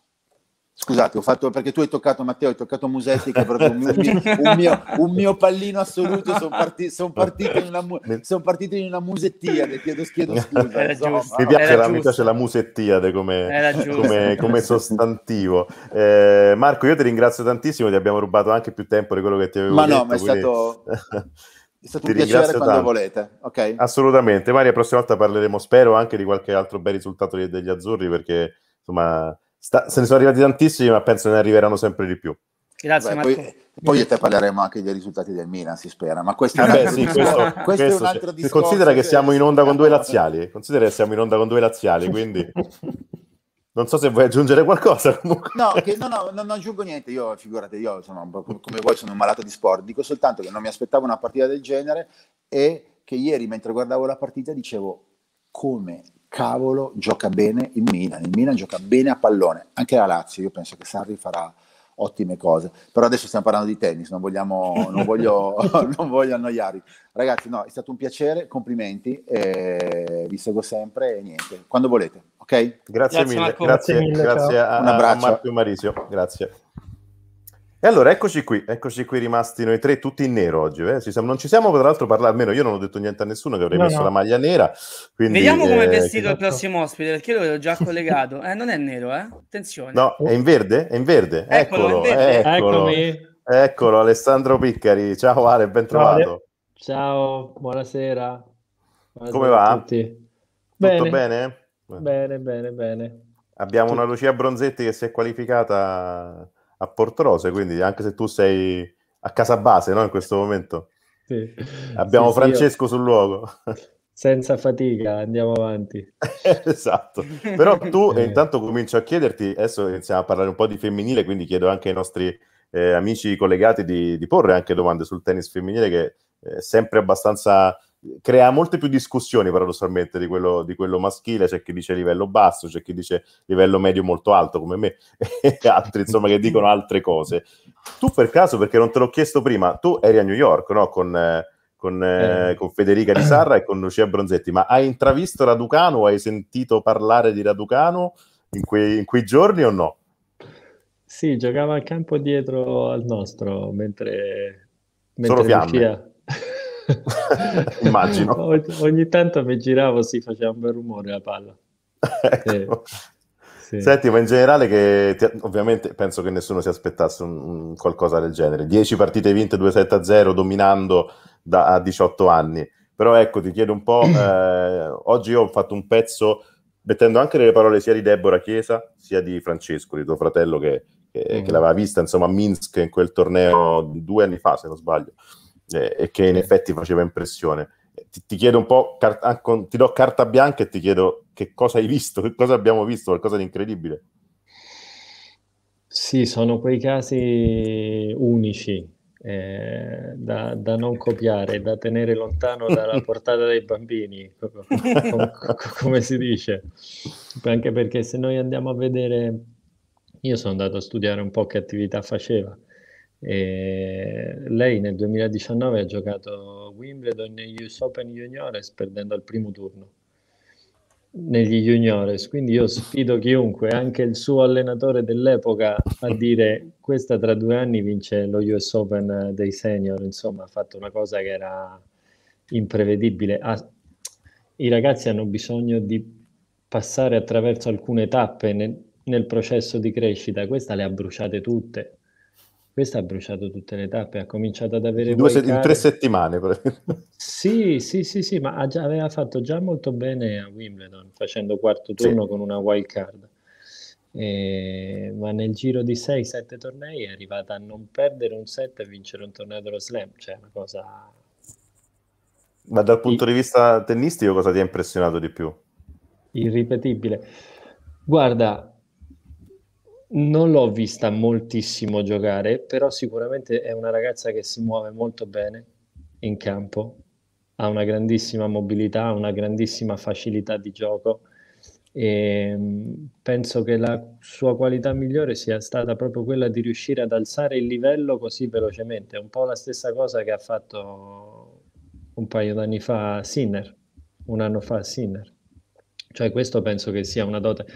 Speaker 3: Scusate, ho fatto perché tu hai toccato Matteo, hai toccato Musetti che è proprio un mio, (laughs) un mio, un mio pallino assoluto, sono parti, son partito, in una, son partito in una musettiade, chiedo, chiedo scusa. mi, piace la, mi, piace
Speaker 2: la, musettiade come, come, come sostantivo. Eh, Marco, io ti ringrazio tantissimo, ti abbiamo rubato anche più tempo di quello che ti avevo ma detto. Ma no, ma è quindi... stato... (laughs) È stato Ti un piacere quando tanto. volete. Okay. Assolutamente. Maria, prossima volta parleremo, spero, anche di qualche altro bel risultato degli azzurri, perché insomma sta, se ne sono arrivati tantissimi, ma penso ne arriveranno sempre di più.
Speaker 5: Grazie, Beh, poi,
Speaker 2: poi te parleremo anche dei risultati del Milan, si spera, ma questo è un altro, sì, discorso, questo, questo è un altro discorso. Considera che siamo in onda con due (laughs) laziali, considera che siamo in onda con due laziali, (laughs) quindi non so se vuoi aggiungere qualcosa. Comunque.
Speaker 3: No, che, no, no, non aggiungo niente, io figurate, io sono, come voi sono un malato di sport, dico soltanto che non mi aspettavo una partita del genere e che ieri mentre guardavo la partita dicevo come cavolo gioca bene il Milan, il Milan gioca bene a pallone, anche la Lazio, io penso che Sarri farà ottime cose, però adesso stiamo parlando di tennis, non, vogliamo, non, voglio, (laughs) non voglio annoiarvi. Ragazzi, no, è stato un piacere, complimenti, eh, vi seguo sempre e niente, quando volete, ok? Grazie,
Speaker 2: grazie mille, Marco, grazie, grazie, mille, grazie a, un abbraccio. a Marisio, grazie. E allora eccoci qui, eccoci qui rimasti noi tre, tutti in nero oggi. Eh? Ci siamo, non ci siamo tra l'altro parlare, almeno io non ho detto niente a nessuno che avrei no, messo no. la maglia nera. Quindi, Vediamo come eh, è vestito il
Speaker 4: prossimo ospite, perché io l'ho già collegato. eh, non è nero, eh? attenzione. No,
Speaker 2: è in verde? È in verde, eccolo, eccolo, verde. eccolo. eccolo Alessandro Piccari. Ciao Ale, ben trovato.
Speaker 4: Ciao,
Speaker 5: buonasera. buonasera come va? Tutti. Bene. Tutto bene? Bene, bene, bene.
Speaker 2: Abbiamo Tutto. una Lucia Bronzetti che si è qualificata a Portorose, quindi anche se tu sei a casa base no, in questo momento.
Speaker 5: Sì. Abbiamo sì, Francesco sì, sul luogo. Senza fatica, andiamo avanti. (laughs) esatto. Però
Speaker 2: tu (laughs) eh, intanto comincio a chiederti, adesso iniziamo a parlare un po' di femminile, quindi chiedo anche ai nostri eh, amici collegati di, di, porre anche domande sul tennis femminile che è eh, sempre abbastanza crea molte più discussioni paradossalmente di quello, di quello maschile, c'è chi dice livello basso, c'è chi dice livello medio molto alto come me (laughs) e altri insomma che dicono altre cose. Tu per caso, perché non te l'ho chiesto prima, tu eri a New York no? con, con, eh, eh. con, Federica Di Sarra e con Lucia Bronzetti, ma hai intravisto Raducano, hai sentito parlare di Raducano in quei, in quei giorni o no?
Speaker 5: Sì, giocava al campo dietro al nostro mentre, mentre Solo Lucia... Immagino. O- ogni tanto mi giravo, si faceva un bel rumore la palla. ecco. eh.
Speaker 2: Sì. Senti, ma in generale, che ti, ovviamente penso che nessuno si aspettasse un, un qualcosa del genere. 10 partite vinte, 2-7-0, dominando da, a 18 anni. Però ecco, ti chiedo un po', (clears throat) eh, oggi ho fatto un pezzo mettendo anche le parole sia di Deborah Chiesa, sia di Francesco, di tuo fratello che, che, mm. che l'aveva vista insomma, a Minsk in quel torneo due anni fa, se non sbaglio eh, e che in effetti faceva impressione. Eh, ti, ti chiedo un po', car- ah, ti do carta bianca e ti chiedo che cosa hai visto, che cosa abbiamo visto, qualcosa di incredibile.
Speaker 5: Sì, sono quei casi unici eh, da, da, non copiare, da tenere lontano dalla (laughs) portata dei bambini, come, come si dice. Anche perché se noi andiamo a vedere, io sono andato a studiare un po' che attività faceva e lei nel 2019 ha giocato Wimbledon negli US Open Juniores perdendo al primo turno negli juniores, quindi io sfido chiunque, anche il suo allenatore dell'epoca, a dire questa tra due anni vince lo US Open dei senior, insomma ha fatto una cosa che era imprevedibile. Ah, I ragazzi hanno bisogno di passare attraverso alcune tappe nel, nel processo di crescita, questa le ha bruciate tutte, questa ha bruciato tutte le tappe, ha cominciato ad avere... In, due set- in tre
Speaker 2: settimane.
Speaker 5: Sì, sì, sì, sì, ma già, aveva fatto già molto bene a Wimbledon, facendo quarto turno sì. con una wild card. E, ma nel giro di 6-7 tornei è arrivata a non perdere un set e vincere un torneo dello slam, cioè una cosa... Ma
Speaker 2: dal punto di vista tennistico cosa ti ha impressionato di più?
Speaker 5: Irripetibile. Guarda, non l'ho vista moltissimo giocare, però sicuramente è una ragazza che si muove molto bene in campo, ha una grandissima mobilità, una grandissima facilità di gioco e mm, penso che la sua qualità migliore sia stata proprio quella di riuscire ad alzare il livello così velocemente, un po' la stessa cosa che ha fatto un paio d'anni fa Sinner, un anno fa Sinner. Cioè questo penso che sia una dote.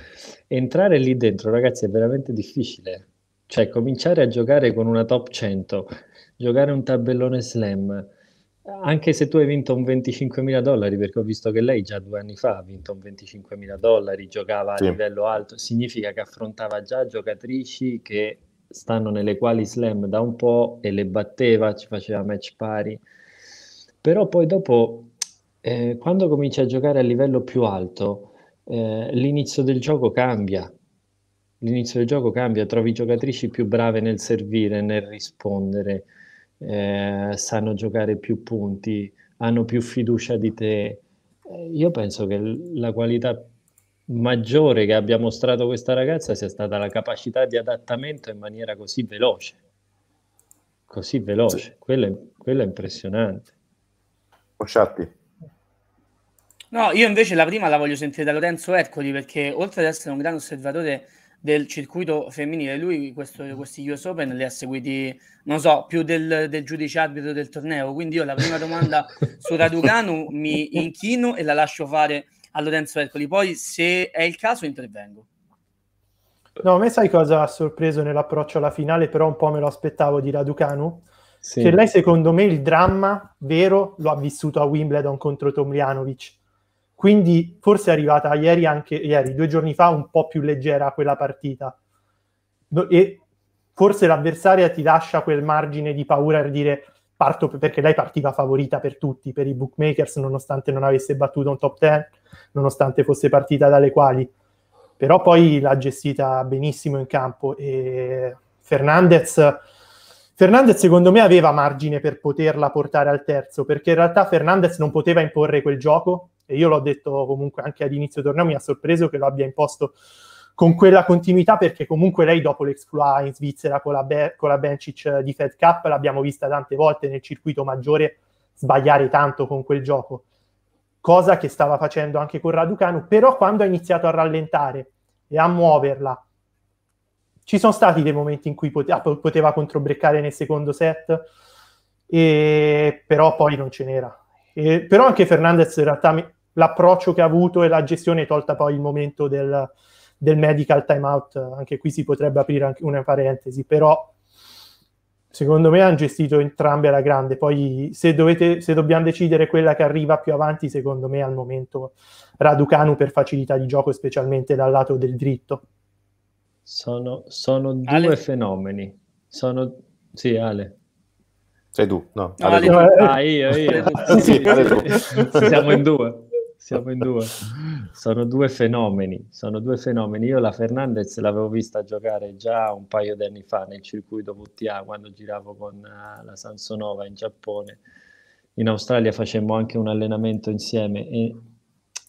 Speaker 5: Entrare lì dentro, ragazzi, è veramente difficile. Cioè cominciare a giocare con una top 100, giocare un tabellone slam, anche se tu hai vinto un 25.000 dollari, perché ho visto che lei già due anni fa ha vinto un 25.000 dollari, giocava sì. a livello alto, significa che affrontava già giocatrici che stanno nelle quali slam da un po' e le batteva, ci faceva match pari. Però poi dopo eh, quando cominci a giocare a livello più alto, eh, l'inizio del gioco cambia. L'inizio del gioco cambia, trovi giocatrici più brave nel servire, nel rispondere, eh, sanno giocare più punti, hanno più fiducia di te. Eh, io penso che la qualità maggiore che abbia mostrato questa ragazza sia stata la capacità di adattamento in maniera così veloce. Così veloce, sì. quello, è, quello è impressionante. Osciatti.
Speaker 4: No, io invece la prima la voglio sentire da Lorenzo Ercoli perché oltre ad essere un grande osservatore del circuito femminile, lui questo, questi US Open li ha seguiti, non so, più del, del giudice arbitro del torneo, quindi io la prima domanda su Raducanu mi inchino e la lascio fare a Lorenzo Ercoli, poi se è il caso intervengo.
Speaker 1: No, a me sai cosa ha sorpreso nell'approccio alla finale, però un po' me lo aspettavo di Raducanu? Sì. Che lei secondo me il dramma vero lo ha vissuto a Wimbledon contro Tomljanovic quindi forse è arrivata ieri, anche ieri, due giorni fa, un po' più leggera quella partita. E forse l'avversaria ti lascia quel margine di paura per dire parto perché lei partiva favorita per tutti, per i bookmakers, nonostante non avesse battuto un top 10, nonostante fosse partita dalle quali. Però poi l'ha gestita benissimo in campo e Fernandez, Fernandez secondo me aveva margine per poterla portare al terzo, perché in realtà Fernandez non poteva imporre quel gioco, e io l'ho detto comunque anche all'inizio del torneo, mi ha sorpreso che lo abbia imposto con quella continuità perché comunque lei dopo l'exploit in Svizzera con la, Be- con la Bencic eh, di Fed Cup l'abbiamo vista tante volte nel circuito maggiore sbagliare tanto con quel gioco cosa che stava facendo anche con Raducanu però quando ha iniziato a rallentare e a muoverla ci sono stati dei momenti in cui poteva, ah, poteva controbreccare nel secondo set e, però poi non ce n'era e, però anche Fernandez in realtà mi, l'approccio che ha avuto e la gestione tolta poi il momento del, del medical timeout, anche qui si potrebbe aprire anche una parentesi, però secondo me hanno gestito entrambe alla grande, poi se, dovete, se dobbiamo decidere quella che arriva più avanti, secondo me al momento Raducanu per facilità di gioco, specialmente dal lato del
Speaker 5: dritto. Sono, sono due Ale. fenomeni. Sono... Sì, Ale. Sei tu, no? no Ale, tu. Eh. Ah, io, io. (laughs) sì, Ale tu. Siamo in due siamo in due. Sono due fenomeni, sono due fenomeni. Io la Fernandez l'avevo vista giocare già un paio di anni fa nel circuito VTA quando giravo con eh, la Sansonova in Giappone. In Australia facemmo anche un allenamento insieme e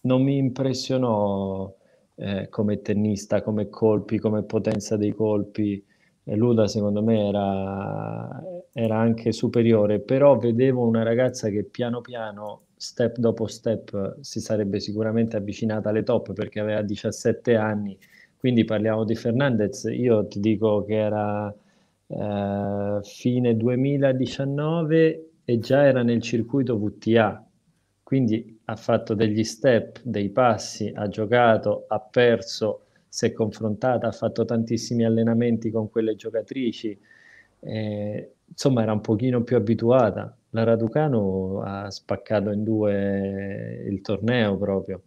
Speaker 5: non mi impressionò eh, come tennista, come colpi, come potenza dei colpi. Eh, Luda secondo me era, era, anche superiore, però vedevo una ragazza che piano piano step dopo step eh, si sarebbe sicuramente avvicinata alle top perché aveva 17 anni, quindi parliamo di Fernandez, io ti dico che era eh, fine 2019 e già era nel circuito VTA, quindi ha fatto degli step, dei passi, ha giocato, ha perso, si è confrontata, ha fatto tantissimi allenamenti con quelle giocatrici. Eh, insomma era un pochino più abituata. La Raducano ha spaccato in due il torneo proprio.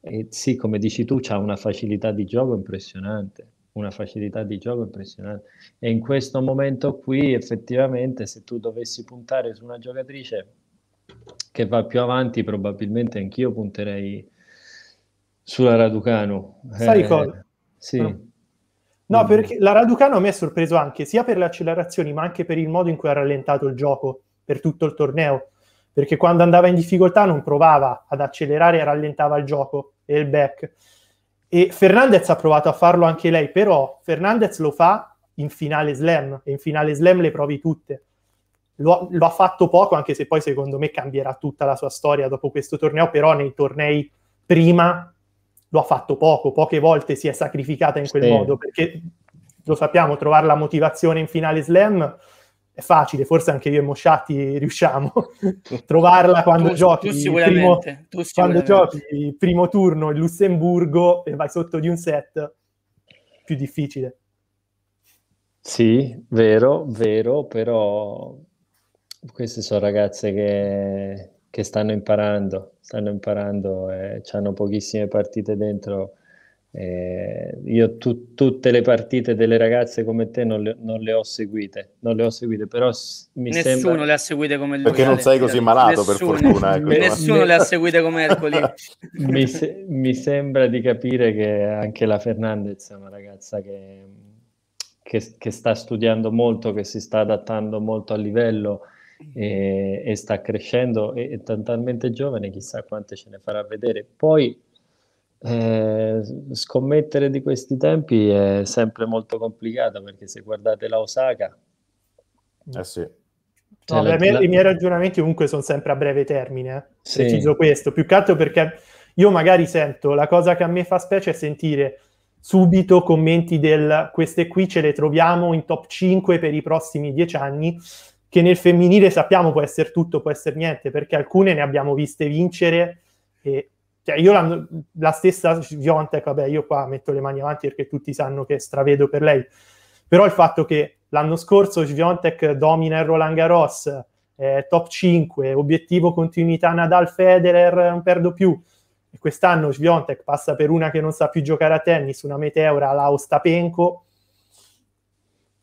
Speaker 5: E sì, come dici tu, ha una facilità di gioco impressionante, una facilità di gioco impressionante. E in questo momento qui, effettivamente, se tu dovessi puntare su una giocatrice che va più avanti, probabilmente anch'io punterei sulla Raducano. Sai eh, cosa? Sì. No
Speaker 1: No, mm. perché la Raducano a me ha sorpreso anche sia per le accelerazioni, ma anche per il modo in cui ha rallentato il gioco per tutto il torneo. Perché quando andava in difficoltà non provava ad accelerare, e rallentava il gioco e il back. E Fernandez ha provato a farlo anche lei, però Fernandez lo fa in finale slam, e in finale slam le provi tutte. Lo, lo ha fatto poco, anche se poi secondo me cambierà tutta la sua storia dopo questo torneo, però nei tornei prima lo ha fatto poco, poche volte si è sacrificata in quel sì. modo, perché lo sappiamo, trovare la motivazione in finale slam è facile, forse anche io e Mosciatti riusciamo a (laughs) trovarla quando, tu, giochi, tu primo, tu quando giochi il primo turno in Lussemburgo e vai sotto di un set più difficile.
Speaker 5: Sì, vero, vero, però queste sono ragazze che che stanno imparando, stanno imparando, eh, hanno pochissime partite dentro. Eh, io tu, tutte le partite delle ragazze come te non le, non le ho seguite, non le ho seguite, però mi Nessuno sembra... le ha seguite come lui. Perché non sei così malato nessuno, per fortuna. Ecco. Nessuno le ha seguite come Ercoli. (laughs) mi, se, mi, sembra di capire che anche la Fernandez è una ragazza che, che, che sta studiando molto, che si sta adattando molto a livello e, e sta crescendo e, è talmente giovane, chissà quante ce ne farà vedere. Poi eh, scommettere di questi tempi è sempre molto complicato perché se guardate la Osaka... Eh sì. Cioè, no, la, me, la... I
Speaker 1: miei ragionamenti comunque sono sempre a breve termine, eh. sì. preciso questo, più che altro perché io magari sento, la cosa che a me fa specie è sentire subito commenti del queste qui ce le troviamo in top 5 per i prossimi 10 anni che nel femminile sappiamo può essere tutto, può essere niente, perché alcune ne abbiamo viste vincere. E, cioè io la, la stessa Giontek, ecco, vabbè, io qua metto le mani avanti perché tutti sanno che stravedo per lei, però il fatto che l'anno scorso Sviontek domina il Roland Garros, eh, top 5, obiettivo continuità Nadal-Federer, non perdo più, e quest'anno Sviontek passa per una che non sa più giocare a tennis, una meteora la Ostapenko,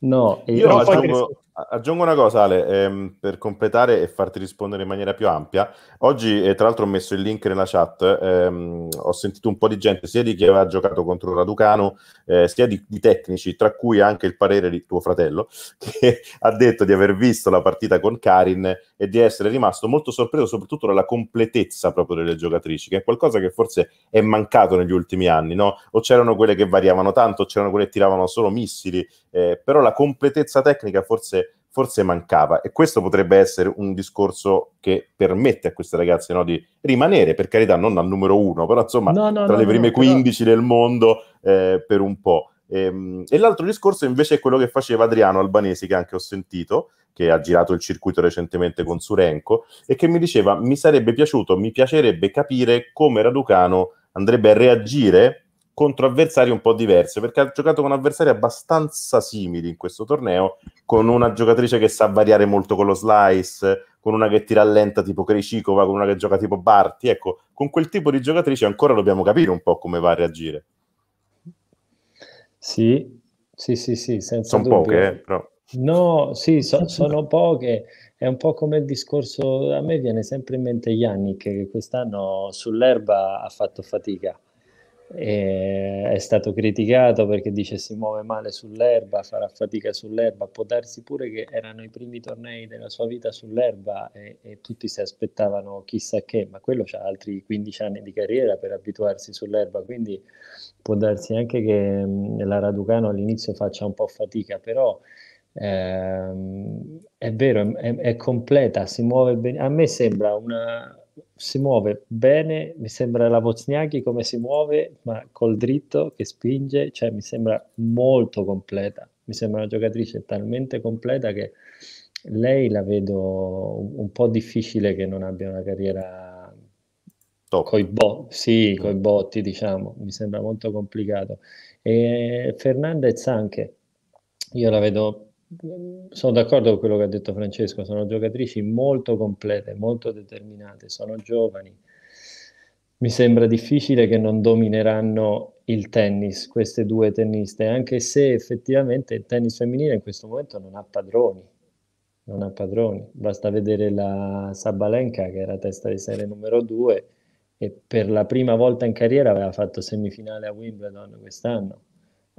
Speaker 5: No, io, io aggiungo,
Speaker 2: Aggiungo una cosa, Ale, ehm, per completare e farti rispondere in maniera più ampia. Oggi, eh, tra l'altro, ho messo il link nella chat. Ehm, ho sentito un po' di gente, sia di chi aveva giocato contro Raducano, eh, sia di, di, tecnici, tra cui anche il parere di tuo fratello, (laughs) che ha detto di aver visto la partita con Karin e di essere rimasto molto sorpreso, soprattutto dalla completezza proprio delle giocatrici, che è qualcosa che forse è mancato negli ultimi anni. No? O c'erano quelle che variavano tanto, o c'erano quelle che tiravano solo missili, eh, però la completezza tecnica forse forse mancava e questo potrebbe essere un discorso che permette a queste ragazze no, di rimanere, per carità non al numero uno, però insomma no, no, tra le prime 15 però... del mondo eh, per un po'. E, ehm, e l'altro discorso invece è quello che faceva Adriano Albanesi, che anche ho sentito, che ha girato il circuito recentemente con Surenco, e che mi diceva mi sarebbe piaciuto, mi piacerebbe capire come Raducano andrebbe a reagire contro avversari un po' diversi, perché ha giocato con avversari abbastanza simili in questo torneo, con una giocatrice che sa variare molto con lo slice, con una che tira lenta tipo Krejcikova, con una che gioca tipo Barti, ecco, con quel tipo di giocatrice ancora dobbiamo capire un po' come va a reagire.
Speaker 5: Sì, sì, sì, sì, senza Sono dubbio. poche, eh, però... No, sì, so, sono poche. È un po' come il discorso, a me viene sempre in mente Yannick che quest'anno sull'erba ha fatto fatica è stato criticato perché dice si muove male sull'erba, farà fatica sull'erba, può darsi pure che erano i primi tornei della sua vita sull'erba e, e tutti si aspettavano chissà che, ma quello ha altri 15 anni di carriera per abituarsi sull'erba, quindi può darsi anche che la Raducano all'inizio faccia un po' fatica, però ehm, è vero, è, è completa, si muove bene, a me sembra una, si muove bene, mi sembra la Vozniachi come si muove, ma col dritto che spinge, cioè mi sembra molto completa, mi sembra una giocatrice talmente completa che lei la vedo un, un po' difficile che non abbia una carriera Top. coi bo- sì, mm. botti, diciamo, mi sembra molto complicato. E Fernandez anche, io la vedo sono d'accordo con quello che ha detto Francesco, sono giocatrici molto complete, molto determinate, sono giovani. Mi sembra difficile che non domineranno il tennis, queste due tenniste, anche se effettivamente il tennis femminile in questo momento non ha padroni. Non ha padroni. Basta vedere la Sabalenka che era testa di serie numero 2 e per la prima volta in carriera aveva fatto semifinale a Wimbledon quest'anno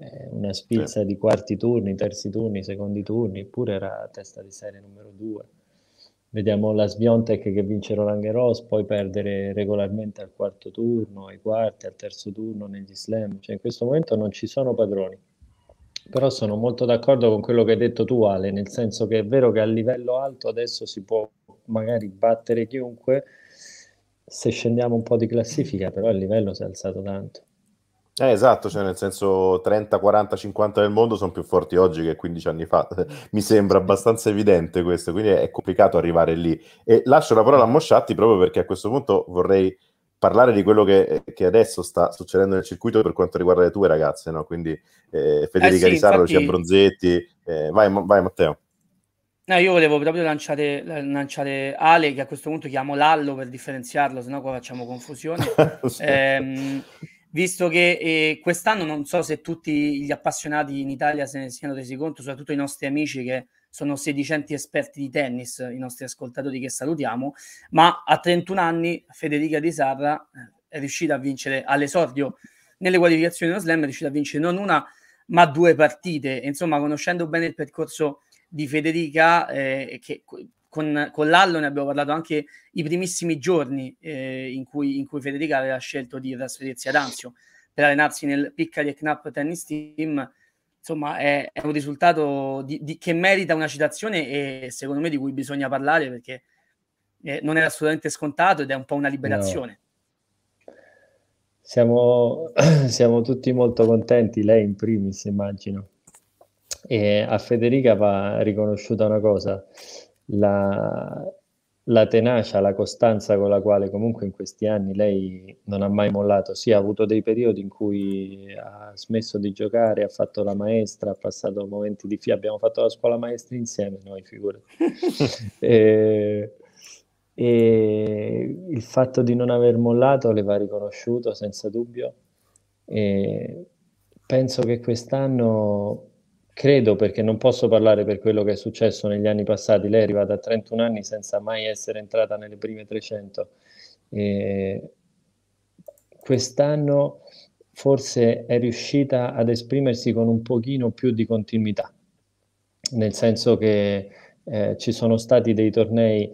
Speaker 5: eh, una spizza sì. di quarti turni, terzi turni, secondi turni, eppure era testa di serie numero due. Vediamo la Sbiontech che vince Roland Garros, poi perdere regolarmente al quarto turno, ai quarti, al terzo turno, negli slam. Cioè, in questo momento non ci sono padroni. Però sono molto d'accordo con quello che hai detto tu, Ale, nel senso che è vero che a livello alto adesso si può magari battere chiunque, se scendiamo un po' di classifica, però il livello si è alzato tanto.
Speaker 2: Eh, esatto, cioè nel senso 30, 40, 50 del mondo sono più forti oggi che 15 anni fa. (laughs) Mi sembra abbastanza evidente questo, quindi è complicato arrivare lì. E lascio la parola a Mosciatti proprio perché a questo punto vorrei parlare di quello che, che adesso sta succedendo nel circuito per quanto riguarda le tue ragazze, no? Quindi eh, Federica eh sì, Risardo, Lucia Bronzetti. Eh, vai, vai Matteo.
Speaker 4: No, io volevo proprio lanciare, lanciare, Ale, che a questo punto chiamo Lallo per differenziarlo, sennò qua facciamo confusione. (laughs) sì. ehm, visto che eh, quest'anno non so se tutti gli appassionati in Italia se ne siano resi conto, soprattutto i nostri amici che sono sedicenti esperti di tennis, i nostri ascoltatori che salutiamo, ma a 31 anni Federica Di Sarra eh, è riuscita a vincere all'esordio nelle qualificazioni dello slam, è riuscita a vincere non una ma due partite, insomma conoscendo bene il percorso di Federica, eh, che con, con Lallo ne abbiamo parlato anche i primissimi giorni eh, in, cui, in, cui, Federica aveva scelto di trasferirsi ad Anzio per allenarsi nel Piccari e Knapp Tennis Team. Insomma, è, è un risultato di, di, che merita una citazione e secondo me di cui bisogna parlare perché eh, non era assolutamente scontato ed è un po' una liberazione.
Speaker 5: No. Siamo, (clears throat) siamo, tutti molto contenti, lei in primis immagino. E a Federica va riconosciuta una cosa, la, la tenacia, la costanza con la quale comunque in questi anni lei non ha mai mollato. Sì, ha avuto dei periodi in cui ha smesso di giocare, ha fatto la maestra, ha passato momenti di fia, abbiamo fatto la scuola maestra insieme noi, figure. (laughs) e, e, il fatto di non aver mollato le va riconosciuto senza dubbio. E penso che quest'anno credo perché non posso parlare per quello che è successo negli anni passati, lei è arrivata a 31 anni senza mai essere entrata nelle prime 300. E quest'anno forse è riuscita ad esprimersi con un pochino più di continuità, nel senso che eh, ci sono stati dei tornei,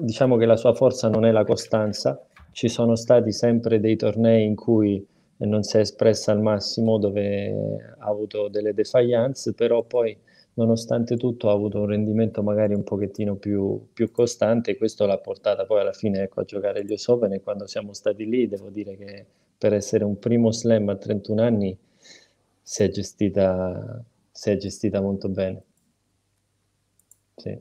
Speaker 5: diciamo che la sua forza non è la costanza, ci sono stati sempre dei tornei in cui non si è espressa al massimo, dove ha avuto delle defiance, però poi nonostante tutto ha avuto un rendimento magari un pochettino più, più costante e questo l'ha portata poi alla fine ecco, a giocare gli US Open e quando siamo stati lì devo dire che per essere un primo slam a 31 anni si è gestita, si è gestita molto bene. Sì.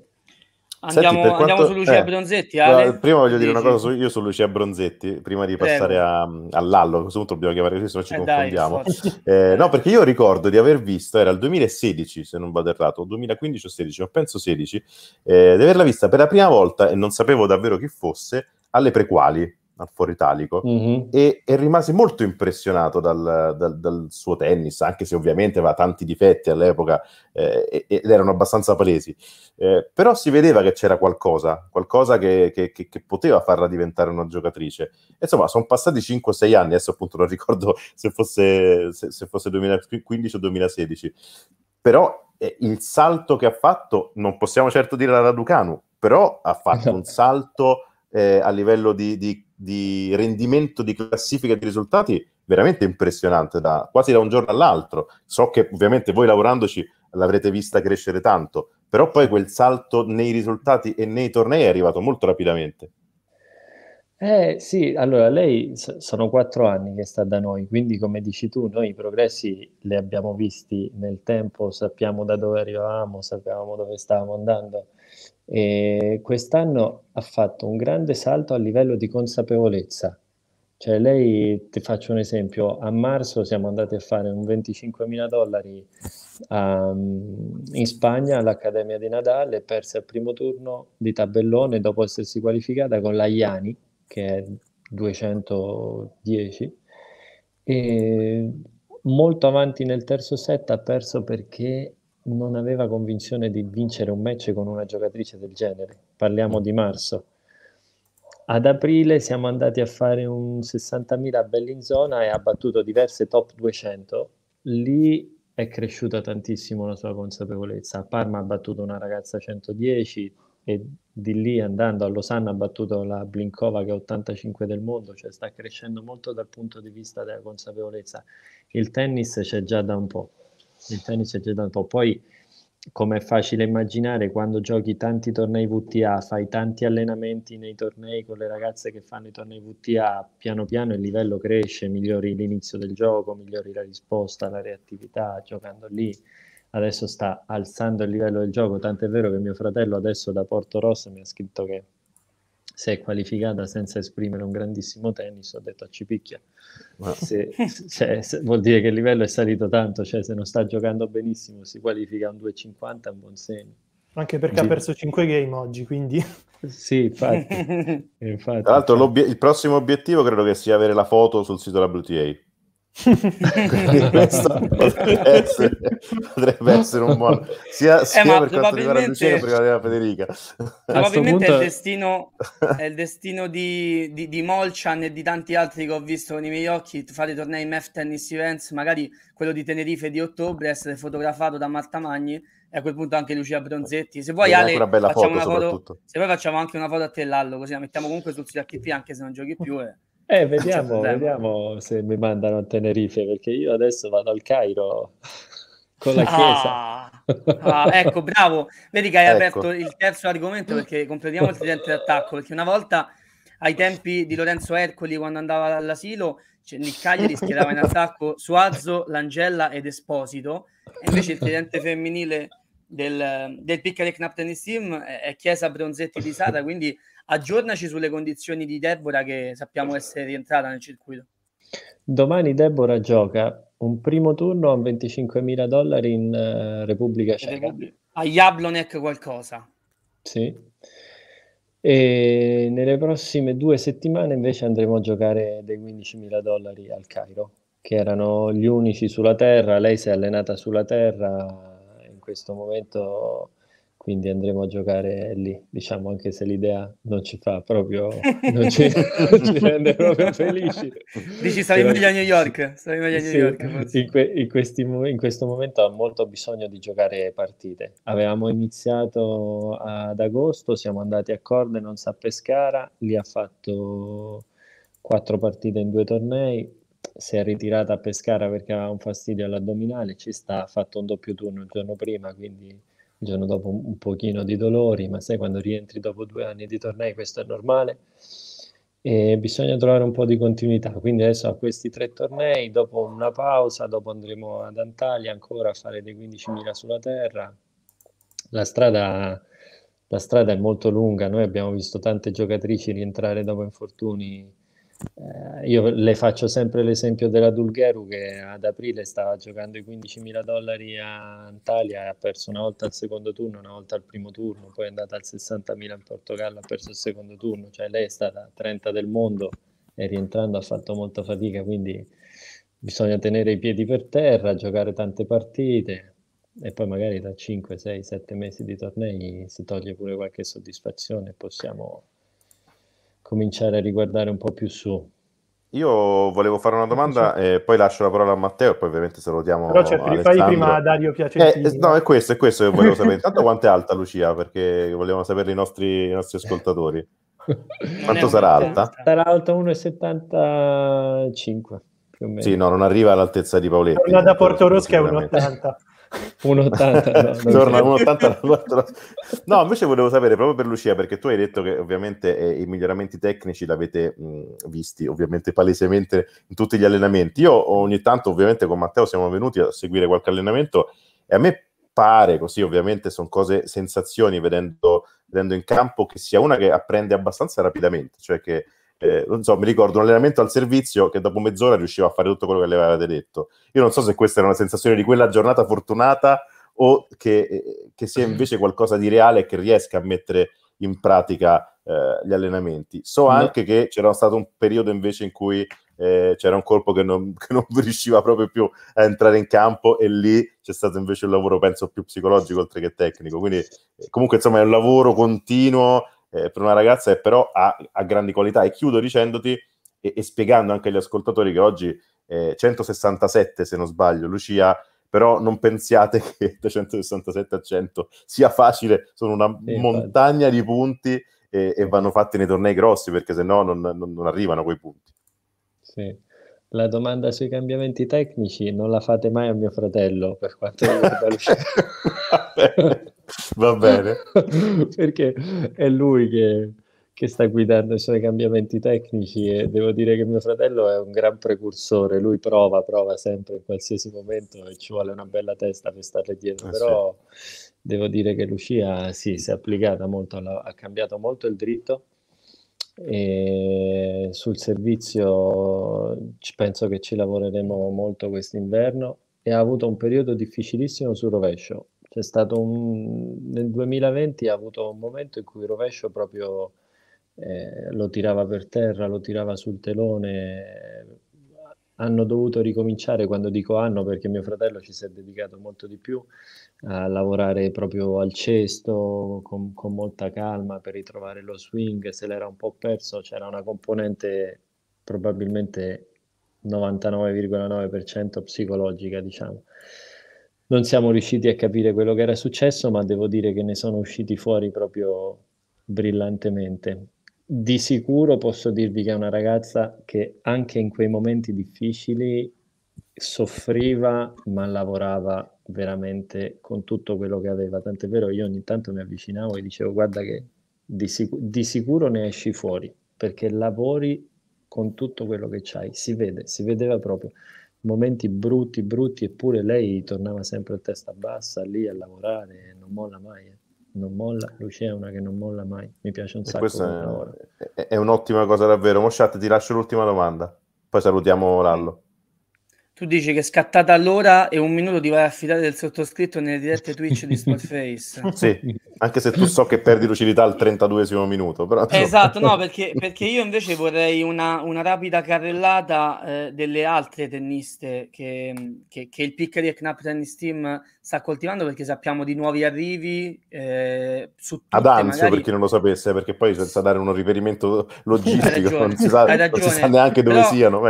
Speaker 5: Andiamo,
Speaker 4: Senti, andiamo quanto... su Lucia eh, Bronzetti. Ale? Prima
Speaker 5: voglio dire una cosa su,
Speaker 2: io su Lucia Bronzetti, prima di passare a, mm, all'allo. A questo punto dobbiamo chiamare così, se no ci eh, confondiamo. Dai, eh, no, perché io ricordo di aver visto, era il 2016, se non vado errato, 2015 o 16, ma penso 16, eh, di averla vista per la prima volta e non sapevo davvero chi fosse alle prequali al Foritalico mm-hmm. e, e, rimasi molto impressionato dal, dal, dal, suo tennis, anche se ovviamente aveva tanti difetti all'epoca eh, ed erano abbastanza palesi. Eh, però si vedeva che c'era qualcosa, qualcosa che, che, che, che poteva farla diventare una giocatrice. insomma, sono passati 5-6 anni, adesso appunto non ricordo (laughs) se fosse, se, se fosse 2015 o 2016, però eh, il salto che ha fatto, non possiamo certo dire la Raducanu, però ha fatto (laughs) un salto... Eh, a livello di, di, di rendimento di classifica di risultati veramente impressionante, da, quasi da un giorno all'altro. So che ovviamente voi lavorandoci l'avrete vista crescere tanto, però poi quel salto nei risultati e nei tornei è arrivato molto rapidamente.
Speaker 5: Eh sì, allora lei sono quattro anni che sta da noi, quindi come dici tu, noi i progressi li abbiamo visti nel tempo, sappiamo da dove arrivavamo, sappiamo dove stavamo andando e quest'anno ha fatto un grande salto a livello di consapevolezza. Cioè lei, ti faccio un esempio, a marzo siamo andati a fare un 25 mila dollari um, in Spagna all'Accademia di Natale, perse al primo turno di tabellone dopo essersi qualificata con la Iani, che è 210, e molto avanti nel terzo set ha perso perché non aveva convinzione di vincere un match con una giocatrice del genere. Parliamo di marzo. Ad aprile siamo andati a fare un 60.000 a Bellinzona e ha battuto diverse top 200. Lì è cresciuta tantissimo la sua consapevolezza. A Parma ha battuto una ragazza 110 e di lì andando a Losanna ha battuto la Blinkova che è 85 del mondo, cioè sta crescendo molto dal punto di vista della consapevolezza. Il tennis c'è già da un po' il tennis è già tanto. Poi, come è facile immaginare, quando giochi tanti tornei VTA, fai tanti allenamenti nei tornei con le ragazze che fanno i tornei VTA, piano piano il livello cresce, migliori l'inizio del gioco, migliori la risposta, la reattività, giocando lì. Adesso sta alzando il livello del gioco, tant'è vero che mio fratello adesso da Porto Rosso mi ha scritto che si è qualificata senza esprimere un grandissimo tennis, ho detto a Cipicchia. Ma se, cioè, (laughs) se, vuol dire che il livello è salito tanto, cioè se non sta giocando benissimo si qualifica un 2,50 è un buon segno. Anche perché G- ha perso
Speaker 1: 5 game oggi, quindi... (laughs) Sì,
Speaker 5: infatti. (laughs) infatti Tra l'altro cioè... il prossimo
Speaker 2: obiettivo credo che sia avere la foto sul sito della WTA questo potrebbe essere, potrebbe essere, un buon sia, sia eh, per quanto riguarda Lucia che per Federica (laughs)
Speaker 3: probabilmente punto... è il
Speaker 4: destino, è il destino di, di, di, Molchan e di tanti altri che ho visto con i miei occhi fare tornei in MF Tennis Events magari quello di Tenerife di ottobre essere fotografato da Marta Magni e a quel punto anche Lucia Bronzetti se vuoi Ale una bella facciamo foto, una foto se poi facciamo anche una foto a te Lallo così la mettiamo comunque sul sito ATP anche se non giochi più e... Eh.
Speaker 5: Eh, (laughs) vediamo, vediamo se mi mandano a Tenerife, perché io adesso vado al Cairo (laughs) con la ah,
Speaker 4: chiesa. Ah, ah, ecco, bravo. Vedi che hai ecco. aperto il terzo argomento perché completiamo il tridente d'attacco, perché una volta ai tempi di Lorenzo Ercoli quando andava all'asilo, cioè Nick Cagliari schierava in attacco Suazzo, Langella ed Esposito, e invece il tridente femminile del, del Tennis Team è Chiesa Bronzetti di Pisata, quindi Aggiornaci sulle condizioni di Deborah che sappiamo essere rientrata nel circuito.
Speaker 5: Domani Deborah gioca un primo turno a 25.000 dollari in uh, Repubblica Ceca.
Speaker 4: A Jablonec qualcosa.
Speaker 5: Sì. E nelle prossime due settimane invece andremo a giocare dei 15.000 dollari al Cairo, che erano gli unici sulla terra. Lei si è allenata sulla terra, in questo momento quindi andremo a giocare lì, diciamo anche se l'idea non ci fa proprio, (laughs) non ci, non ci rende proprio felici. Dici stai meglio a New York, stai meglio a New sì, York. In, que- in, questi, in, questo momento ha molto bisogno di giocare partite. Avevamo iniziato ad agosto, siamo andati a Corde, non sa Pescara, lì ha fatto quattro partite in due tornei, si è ritirata a Pescara perché aveva un fastidio all'addominale, ci sta, ha fatto un doppio turno il giorno prima, quindi il giorno dopo un pochino di dolori, ma sai quando rientri dopo due anni di tornei questo è normale e bisogna trovare un po' di continuità. Quindi adesso a questi tre tornei, dopo una pausa, dopo andremo ad Antalya ancora a fare dei 15.000 sulla terra. La strada, la strada è molto lunga, noi abbiamo visto tante giocatrici rientrare dopo infortuni eh, io le faccio sempre l'esempio della Dulgheru che ad aprile stava giocando i 15.000 dollari a Antalya, ha perso una volta al secondo turno, una volta al primo turno, poi è andata al 60.000 in Portogallo, ha perso il secondo turno, cioè lei è stata 30 del mondo e rientrando ha fatto molta fatica, quindi bisogna tenere i piedi per terra, giocare tante partite e poi magari da 5, 6, 7 mesi di tornei si toglie pure qualche soddisfazione, e possiamo cominciare a riguardare un po' più su.
Speaker 2: Io volevo fare una domanda e poi lascio la parola a Matteo e poi ovviamente salutiamo Però cioè, Alessandro. fai prima a Dario Piacentini. Eh, no, eh. è questo, è questo che volevo (laughs) sapere. Intanto quanto è alta Lucia? Perché volevamo sapere i nostri, i nostri ascoltatori. (laughs) Quanto sarà alta?
Speaker 5: Sarà alta 1,75 più o meno.
Speaker 2: Sì, no, non arriva all'altezza di Paoletti.
Speaker 5: Una da Porto Rosca
Speaker 1: è 1,80.
Speaker 2: 1,80 no, (laughs) torna 1,80 no invece volevo sapere proprio per Lucia perché tu hai detto che ovviamente eh, i miglioramenti tecnici l'avete mh, visti ovviamente palesemente in tutti gli allenamenti io ogni tanto ovviamente con Matteo siamo venuti a seguire qualche allenamento e a me pare così ovviamente sono cose sensazioni vedendo, vedendo in campo che sia una che apprende abbastanza rapidamente cioè che eh, non so, mi ricordo un allenamento al servizio che dopo mezz'ora riusciva a fare tutto quello che le avevate detto. Io non so se questa era una sensazione di quella giornata fortunata o che, eh, che sia invece qualcosa di reale che riesca a mettere in pratica eh, gli allenamenti. So anche che c'era stato un periodo invece in cui eh, c'era un colpo che non, (laughs) che non, riusciva proprio più a entrare in campo e lì c'è stato invece un lavoro, penso, più psicologico oltre che tecnico. Quindi eh, comunque insomma è un lavoro continuo eh, per una ragazza che però ha, ha grandi qualità. E chiudo dicendoti e, e, spiegando anche agli ascoltatori che oggi eh, 167, se non sbaglio, Lucia, però non pensiate (laughs) che da 167 a 100 sia facile, sono una sì, montagna infatti. di punti e, e, vanno fatti nei tornei grossi perché se no non, non, non arrivano quei punti.
Speaker 5: Sì la domanda sui cambiamenti tecnici non la fate mai a mio fratello per quanto riguarda (laughs) Lucia. Va bene. (laughs) Perché è lui che, che, sta guidando i suoi cambiamenti tecnici e devo dire che mio fratello è un gran precursore. Lui prova, prova sempre in qualsiasi momento e ci vuole una bella testa per stare dietro. Eh, Però sì. devo dire che Lucia sì, si è applicata molto, alla, ha cambiato molto il dritto. E sul servizio penso che ci lavoreremo molto quest'inverno e ha avuto un periodo difficilissimo sul rovescio c'è stato un... nel 2020 ha avuto un momento in cui il rovescio proprio eh, lo tirava per terra, lo tirava sul telone. Hanno dovuto ricominciare, quando dico hanno perché mio fratello ci si è dedicato molto di più, a lavorare proprio al cesto con, con molta calma per ritrovare lo swing, se l'era un po' perso c'era una componente probabilmente 99,9% psicologica, diciamo non siamo riusciti a capire quello che era successo, ma devo dire che ne sono usciti fuori proprio brillantemente. Di sicuro posso dirvi che è una ragazza che anche in quei momenti difficili soffriva, ma lavorava veramente con tutto quello che aveva. Tant'è vero, io ogni tanto mi avvicinavo e dicevo: Guarda, che di, sic- di sicuro ne esci fuori perché lavori con tutto quello che c'hai. Si vede, si vedeva proprio momenti brutti, brutti, eppure lei tornava sempre a testa bassa lì a lavorare, non molla mai. Eh. Non molla, Lucia è
Speaker 4: una che non molla mai, mi piace un e sacco.
Speaker 2: è, è, un'ottima cosa davvero. Mosciat, ti lascio l'ultima domanda, poi salutiamo Lallo
Speaker 4: tu dici che è scattata l'ora e un minuto ti vai a fidare del sottoscritto nelle dirette (laughs) Twitch di Sportface. sì,
Speaker 2: anche se tu so che perdi lucidità al 32 minuto. Però... Esatto, no, perché,
Speaker 4: perché, io invece vorrei una, una rapida carrellata eh, delle altre tenniste che, che, che il Pickery e Knapp Tennis Team sta coltivando perché sappiamo di nuovi arrivi eh, su tutte, ad Anzio magari... per chi
Speaker 2: non lo sapesse perché poi senza dare uno riferimento (laughs) logistico non si, sa, non si, sa, neanche dove Però, siano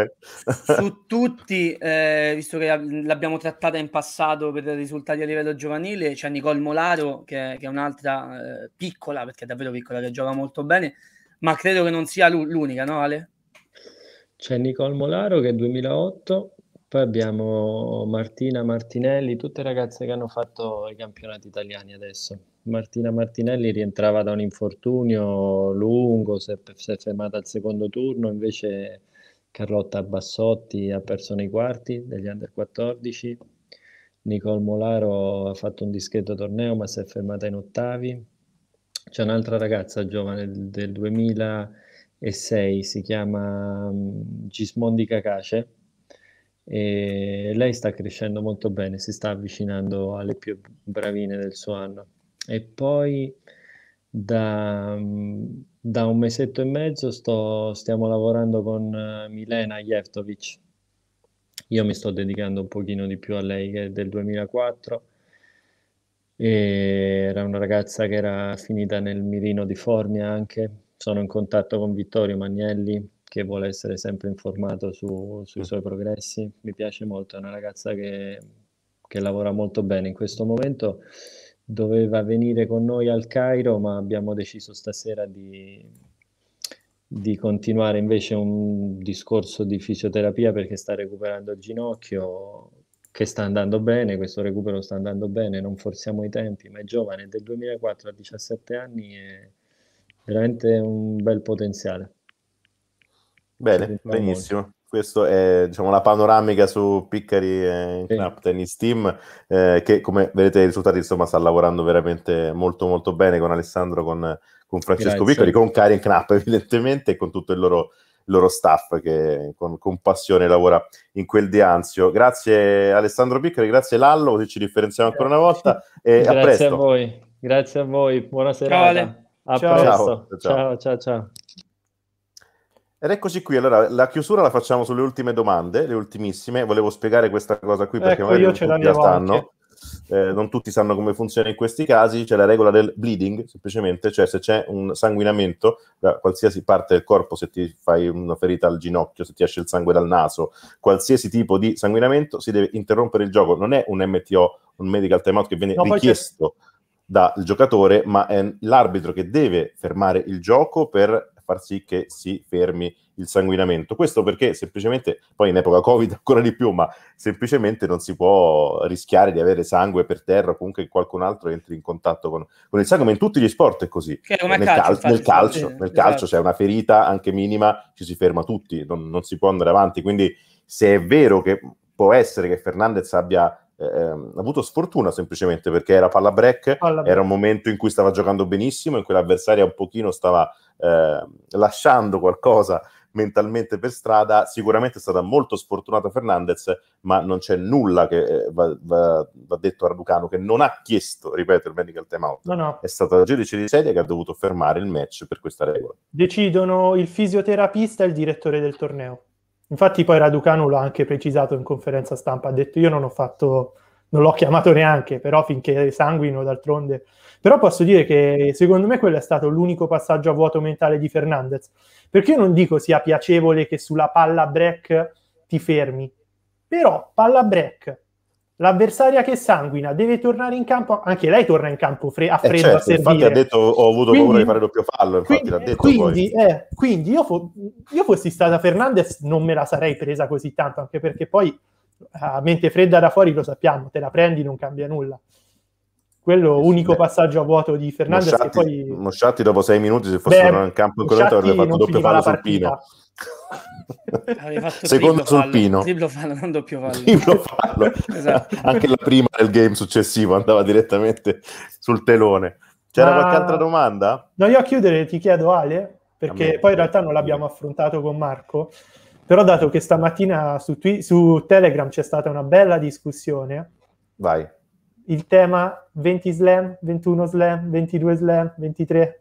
Speaker 2: su
Speaker 4: tutti eh, visto che l'abbiamo trattata in passato per risultati a livello giovanile c'è Nicole Molaro che, che è un'altra eh, piccola perché è davvero piccola che gioca molto bene ma credo che non sia l'unica no Ale?
Speaker 5: C'è Nicole Molaro che è 2008 poi abbiamo Martina Martinelli, tutte ragazze che hanno fatto i campionati italiani adesso. Martina Martinelli rientrava da un infortunio lungo, si è, si è fermata al secondo turno, invece Carlotta Bassotti ha perso nei quarti degli under 14, Nicole Molaro ha fatto un discreto torneo ma si è fermata in ottavi. C'è un'altra ragazza giovane del 2006, si chiama mm, Gismondi Cacace, e lei sta crescendo molto bene, si sta avvicinando alle più bravine del suo anno. E poi da, mm, da un mesetto e mezzo sto, stiamo lavorando con eh, Milena Jeftovic. Io mi sto dedicando un pochino di più a lei che è del 2004 era una ragazza che era finita nel mirino di Formia anche, sono in contatto con Vittorio Magnelli che vuole essere sempre informato su, sui mm. suoi progressi. Mi piace molto, è una ragazza che, che lavora molto bene. In questo momento doveva venire con noi al Cairo, ma abbiamo deciso stasera di, di continuare invece un discorso di fisioterapia perché sta recuperando il ginocchio che sta andando bene, questo recupero sta andando bene, non forziamo i tempi, ma è giovane, del 2004 a 17 anni è veramente un bel potenziale. Bene, benissimo.
Speaker 2: Questo è diciamo, la panoramica su Piccari e sì. Knapp Tennis Team, eh, che come vedete i risultati insomma sta lavorando veramente molto molto bene con Alessandro, con, con Francesco Grazie. Piccari, con Karin Knapp (laughs) evidentemente e con tutto il loro, loro staff che con, con, passione lavora in quel di Anzio. Grazie Alessandro Piccari, grazie Lallo, così ci differenziamo ancora una volta e grazie a presto. a
Speaker 5: voi, grazie a voi, buonasera. serata. Ciao, a ciao. ciao, ciao. ciao. ciao.
Speaker 2: Ed eccoci qui, allora la chiusura la facciamo sulle ultime domande, le ultimissime. Volevo spiegare questa cosa qui perché ecco, magari io non ce tutti la sanno. Eh, non tutti sanno come funziona in questi casi, c'è la regola del bleeding, semplicemente, cioè se c'è un sanguinamento da qualsiasi parte del corpo, se ti fai una ferita al ginocchio, se ti esce il sangue dal naso, qualsiasi tipo di sanguinamento, si deve interrompere il gioco. Non è un MTO, un medical timeout che viene no, richiesto dal giocatore, ma è l'arbitro che deve fermare il gioco per far sì che si fermi il sanguinamento. Questo perché semplicemente, poi in epoca Covid (laughs) ancora di più, ma semplicemente non si può rischiare di avere sangue per terra o comunque qualcun altro entri in contatto con, con, il sangue, ma in tutti gli sport è così. Che è nel, calcio, cal- nel, calcio, nel calcio, esatto. c'è cioè una ferita anche minima, ci si ferma tutti, non, non si può andare avanti. Quindi se è vero che può essere che Fernandez abbia eh, ehm, avuto sfortuna semplicemente perché era palla break, palla break, era un momento in cui stava giocando benissimo, in cui l'avversaria un pochino stava eh, lasciando qualcosa mentalmente per strada. Sicuramente è stata molto sfortunata Fernandez, ma non c'è nulla che eh, va, va, va detto a Raducano che non ha chiesto, ripeto, il medical timeout. No, no. È stata la giudice di sedia che ha dovuto fermare il match per questa regola.
Speaker 1: Decidono il fisioterapista e il direttore del torneo. Infatti poi Raducanu l'ha anche precisato in conferenza stampa, ha detto io non ho fatto, non l'ho chiamato neanche, però finché sanguino d'altronde. Però posso dire che secondo me quello è stato l'unico passaggio a vuoto mentale di Fernandez, perché io non dico sia piacevole che sulla palla break ti fermi, però palla break L'avversaria che sanguina deve tornare in campo, anche lei torna in campo fre- a eh, freddo eh certo, a servire. Infatti ha detto
Speaker 2: ho avuto quindi, paura di fare doppio fallo, infatti quindi, l'ha detto quindi,
Speaker 1: eh, quindi io, fo- io, fossi stata Fernandez non me la sarei presa così tanto, anche perché poi a mente fredda da fuori lo sappiamo, te la prendi non cambia nulla. Quello eh unico Beh, passaggio a vuoto di Fernandez Mosciatti, che poi...
Speaker 2: Mosciatti dopo sei minuti se fosse tornato in campo avrebbe fatto doppio fallo sul Pino.
Speaker 4: (laughs) fatto (laughs) Secondo triplo sul Pino. Triplo fallo, non doppio fallo. Triplo
Speaker 2: fallo. esatto. (laughs) Anche la prima del game successivo andava direttamente sul telone. C'era Ma... qualche altra domanda?
Speaker 1: No, io a chiudere ti chiedo Ale, perché poi in realtà non l'abbiamo affrontato con Marco, però dato che stamattina su, twi- su Telegram c'è stata una bella discussione. Vai. Il tema 20 slam, 21 slam, 22 slam, 23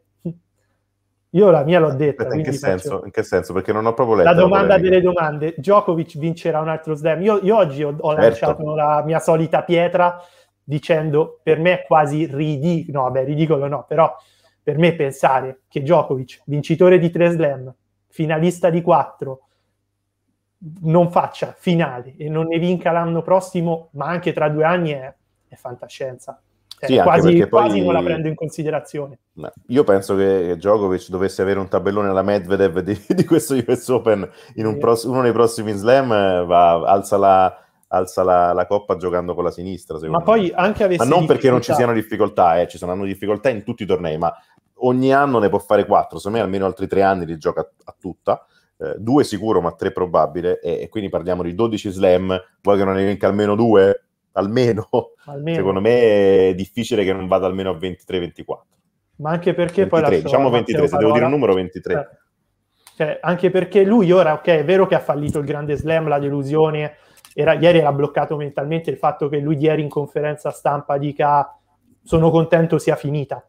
Speaker 1: io la mia l'ho eh, detta. Aspetta, in, che senso, in,
Speaker 2: che senso, Perché non ho proprio letto. La domanda delle
Speaker 1: domande. Djokovic vincerà un altro slam? Io, io oggi ho, ho certo. lanciato la mia solita pietra dicendo per me è quasi ridicolo, no beh, ridicolo no, però per me pensare che Djokovic, vincitore di tre slam, finalista di quattro, non faccia finale e non ne vinca l'anno prossimo, ma anche tra due anni è, è fantascienza. Eh, sì, quasi, quasi poi, non la prendo in considerazione.
Speaker 2: No, io penso che Djokovic dovesse avere un tabellone alla Medvedev di, (laughs) di questo US Open in un pro, uno dei prossimi slam, eh, va, alza, la, alza la, la, coppa giocando con la sinistra. Ma
Speaker 1: poi anche Ma non difficoltà... perché non ci siano
Speaker 2: difficoltà, eh, ci saranno difficoltà in tutti i tornei, ma ogni anno ne può fare quattro. Secondo me almeno altri tre anni li gioca a tutta. Eh, due sicuro, ma tre probabile. E, e quindi parliamo di 12 slam. Vuoi che non ne vinca almeno due? almeno, almeno, secondo me è difficile che non vada almeno a 23-24.
Speaker 1: Ma anche perché 23, poi... La diciamo 23, se devo dire un numero 23. Eh. Cioè, anche perché lui ora, ok, è vero che ha fallito il grande slam, la delusione, era, ieri era bloccato mentalmente il fatto che lui ieri in conferenza stampa dica sono contento sia finita.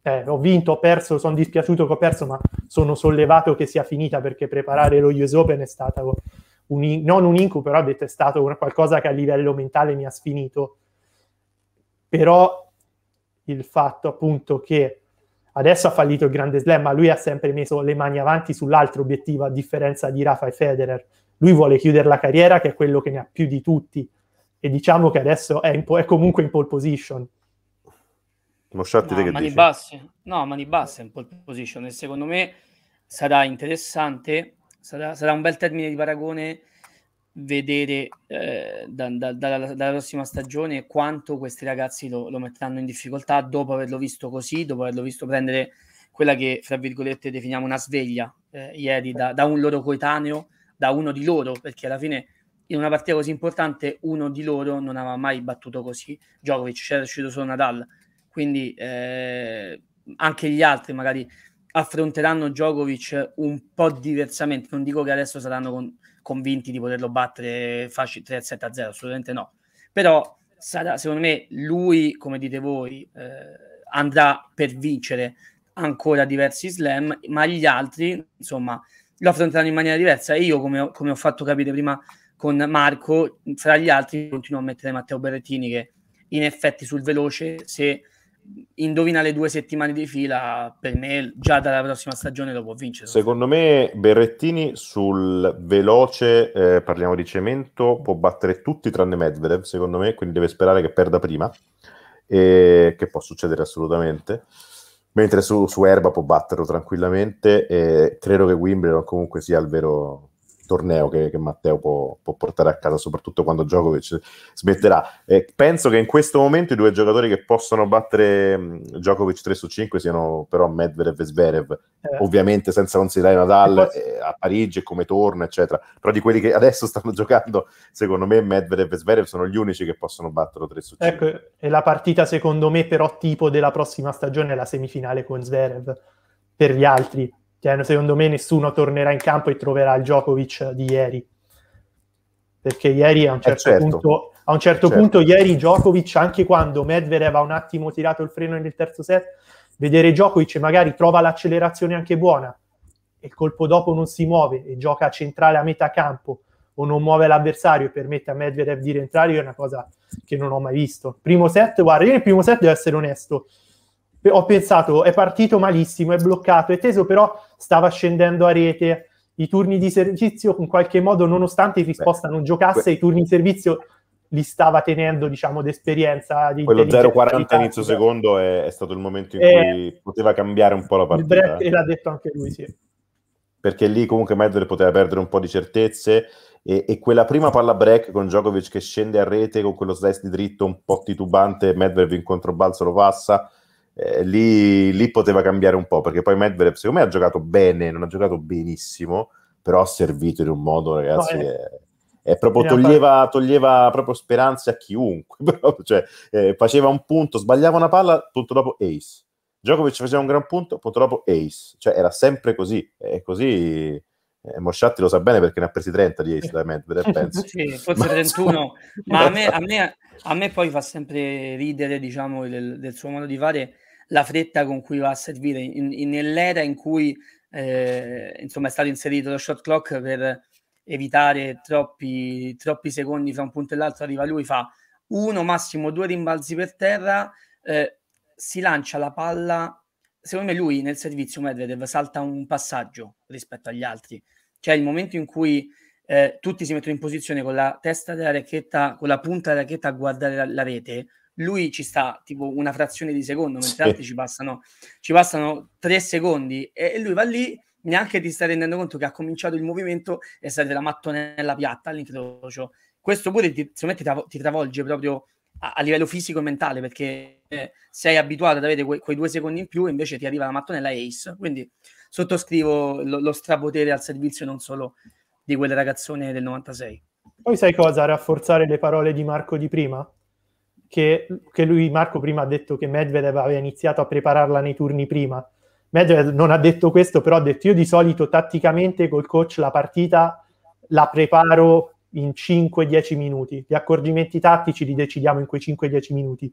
Speaker 1: Eh, ho vinto, ho perso, sono dispiaciuto che ho perso, ma sono sollevato che sia finita perché preparare lo US Open è stato un non un incubo, però detestato, una, qualcosa che a livello mentale mi ha sfinito. Però il fatto appunto che adesso ha fallito il grande slam, ma lui ha sempre messo le mani avanti sull'altro obiettivo, a differenza di Rafa e Federer. Lui vuole chiudere la carriera, che è quello che ne ha più di tutti, e diciamo che adesso è, po- è comunque in pole position.
Speaker 4: Mosciatti, no, mani dici? basse, no, mani basse in pole position, e secondo me sarà interessante, sarà, sarà un bel termine di paragone vedere eh, da, da, da, dalla prossima stagione quanto questi ragazzi lo, lo, metteranno in difficoltà dopo averlo visto così, dopo averlo visto prendere quella che, fra virgolette, definiamo una sveglia eh, ieri da, un loro coetaneo, da uno di loro, perché alla fine in una partita così importante uno di loro non aveva mai battuto così. Djokovic c'era uscito solo Nadal, quindi eh, anche gli altri magari affronteranno Djokovic un po' diversamente, non dico che adesso saranno con convinti di poterlo battere facile 3-7-0, assolutamente no. Però sarà, secondo me lui, come dite voi, eh, andrà per vincere ancora diversi slam, ma gli altri, insomma, lo affronteranno in maniera diversa. E io, come come ho fatto capire prima con Marco, fra gli altri continuo a mettere Matteo Berrettini che in effetti sul veloce, se indovina le due settimane di fila, per me già dalla prossima stagione lo può vincere.
Speaker 2: Secondo me Berrettini sul veloce, eh, parliamo di cemento, può battere tutti tranne Medvedev, secondo me, quindi deve sperare che perda prima, eh, che può succedere assolutamente. Mentre su, su Erba può batterlo tranquillamente, eh, credo che Wimbledon comunque sia il vero, torneo che, che Matteo può, può, portare a casa, soprattutto quando Djokovic smetterà. Eh, penso che in questo momento i due giocatori che possono battere mh, mm, Djokovic 3 su 5 siano però Medvedev e Zverev, eh. ovviamente senza considerare Nadal eh, a Parigi e come torna, eccetera. Però di quelli che adesso stanno (laughs) giocando, secondo me Medvedev e Zverev sono gli unici che possono battere 3 su
Speaker 1: 5. Ecco, e la partita secondo me però tipo della prossima stagione la semifinale con Zverev per gli altri cioè, secondo me nessuno tornerà in campo e troverà il Djokovic di ieri. Perché ieri a un eh, certo, certo. punto, a un certo, certo punto ieri Djokovic, anche quando Medvedev ha un attimo tirato il freno nel terzo set, vedere Djokovic magari trova l'accelerazione anche buona e il colpo dopo non si muove e gioca a centrale a metà campo o non muove l'avversario e permette a Medvedev di rientrare, è una cosa che non ho mai visto. Primo set, guarda, io nel primo set devo essere onesto, ho pensato è partito malissimo, è bloccato, è teso, però stava scendendo a rete. I turni di servizio, in qualche modo, nonostante risposta Beh, non giocasse, que- i turni di servizio li stava tenendo, diciamo, d'esperienza. Di Quello 0-40
Speaker 2: inizio secondo è, è, stato il momento in eh, cui poteva cambiare un po' la partita. Il eh. Brett
Speaker 1: l'ha detto anche lui, sì.
Speaker 2: Perché lì comunque Medvedev poteva perdere un po' di certezze e, e, quella prima palla break con Djokovic che scende a rete con quello slice di dritto un po' titubante, Medvedev in controbalzo lo passa eh, lì, lì, poteva cambiare un po', perché poi Medvedev secondo me ha giocato bene, non ha giocato benissimo, però ha servito in un modo, ragazzi... No, eh. E proprio toglieva, toglieva, proprio speranze a chiunque, (laughs) però, cioè, eh, faceva un punto, sbagliava una palla, punto dopo ace. Djokovic faceva un gran punto, punto dopo ace. Cioè era sempre così, e così eh, Mosciatti lo sa bene perché ne ha presi 30 di ace da Medvedev, (laughs) penso. sì,
Speaker 4: forse (laughs) ma, 31, ma a me, a, me, a me, poi fa sempre ridere, diciamo, del, del suo modo di fare la fretta con cui va a servire in, in, nell'era in cui eh, insomma, è stato inserito lo short clock per evitare troppi, troppi secondi fra un punto e l'altro arriva lui, fa uno, massimo due rimbalzi per terra, eh, si lancia la palla. Secondo me lui nel servizio Medvedev salta un passaggio rispetto agli altri. Cioè il momento in cui eh, tutti si mettono in posizione con la testa della racchetta, con la punta della racchetta a guardare la, la rete, lui ci sta tipo una frazione di secondo, mentre sì. altri ci passano, ci passano tre secondi e lui va lì, neanche ti stai rendendo conto che ha cominciato il movimento e stai la mattonella piatta all'incrocio. Questo pure ti, me, ti, travo- ti travolge proprio a, a, livello fisico e mentale perché eh, sei abituato ad avere que- quei due secondi in più e invece ti arriva la mattonella ace. Quindi sottoscrivo lo, lo strapotere al servizio non solo di quel ragazzone del 96.
Speaker 1: Poi sai cosa? Rafforzare le parole di Marco di prima? che, che, lui, Marco, prima ha detto che Medvedev aveva iniziato a prepararla nei turni prima. Medvedev non ha detto questo, però ha detto io di solito tatticamente col coach la partita la preparo in 5-10 minuti. Gli accorgimenti tattici li decidiamo in quei 5-10 minuti.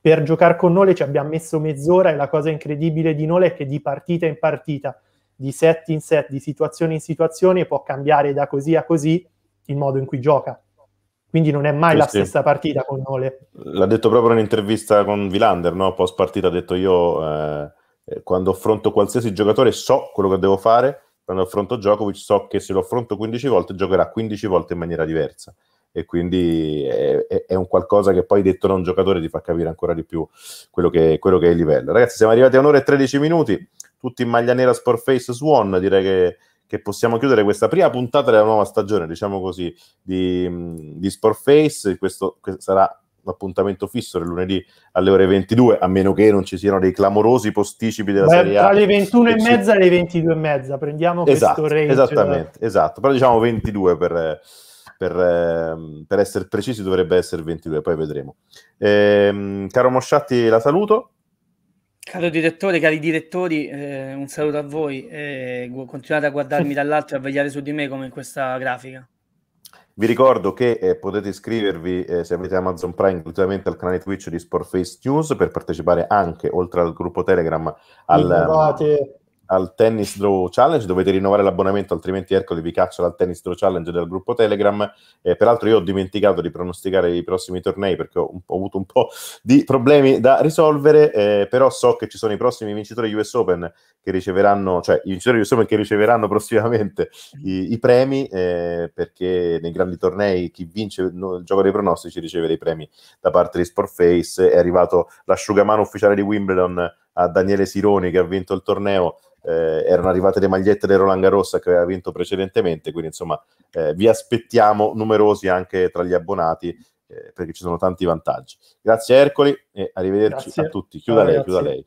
Speaker 1: Per giocare con Nole ci abbiamo messo mezz'ora e la cosa incredibile di Nole è che di partita in partita, di set in set, di situazione in situazione può cambiare da così a così il modo in cui gioca quindi non è mai sì, la stessa sì. partita con Nole.
Speaker 2: L'ha detto proprio in un'intervista con Vilander, no? post partita, ha detto io eh, eh, quando affronto qualsiasi giocatore so quello che devo fare, quando affronto Djokovic so che se lo affronto 15 volte giocherà 15 volte in maniera diversa e quindi è, è, un qualcosa che poi detto da un giocatore ti fa capire ancora di più quello che, quello che è il livello. Ragazzi, siamo arrivati a un'ora e 13 minuti, tutti in maglia nera Sportface Swan, direi che che possiamo chiudere questa prima puntata della nuova stagione, diciamo così, di, mm, di Face. Questo, questo sarà un appuntamento fisso del lunedì alle ore 22, a meno che non ci siano dei clamorosi posticipi della Beh, Serie A. Tra le
Speaker 1: 21 e mezza e le 22 e mezza, prendiamo esatto, questo range. Esattamente,
Speaker 2: esatto, però diciamo 22 per... Per, ehm, per essere precisi dovrebbe essere 22, poi vedremo. Eh, caro Mosciatti, la saluto.
Speaker 4: Caro direttore, cari direttori, eh, un saluto a voi e continuate a guardarmi (laughs) dall'alto e a vegliare su di me come in questa grafica.
Speaker 2: Vi ricordo che eh, potete iscrivervi eh, se avete Amazon Prime gratuitamente al canale Twitch di Sportface News per partecipare anche oltre al gruppo Telegram al, al Tennis Draw Challenge, dovete rinnovare l'abbonamento altrimenti Ercole vi caccia dal Tennis Draw Challenge del gruppo Telegram. Eh, peraltro io ho dimenticato di pronosticare i prossimi tornei perché ho, un ho avuto un po' di problemi da risolvere, eh, però so che ci sono i prossimi vincitori US Open che riceveranno, cioè i vincitori US Open che riceveranno prossimamente i, i premi, eh, perché nei grandi tornei chi vince no, il gioco dei pronostici riceve dei premi da parte di Sportface, è arrivato l'asciugamano ufficiale di Wimbledon a Daniele Sironi che ha vinto il torneo eh, erano arrivate le magliette del Roland Garros che aveva vinto precedentemente, quindi insomma eh, vi aspettiamo numerosi anche tra gli abbonati eh, perché ci sono tanti vantaggi. Grazie Ercoli e arrivederci grazie. a tutti. Chiuda Ciao, lei, grazie. chiuda lei.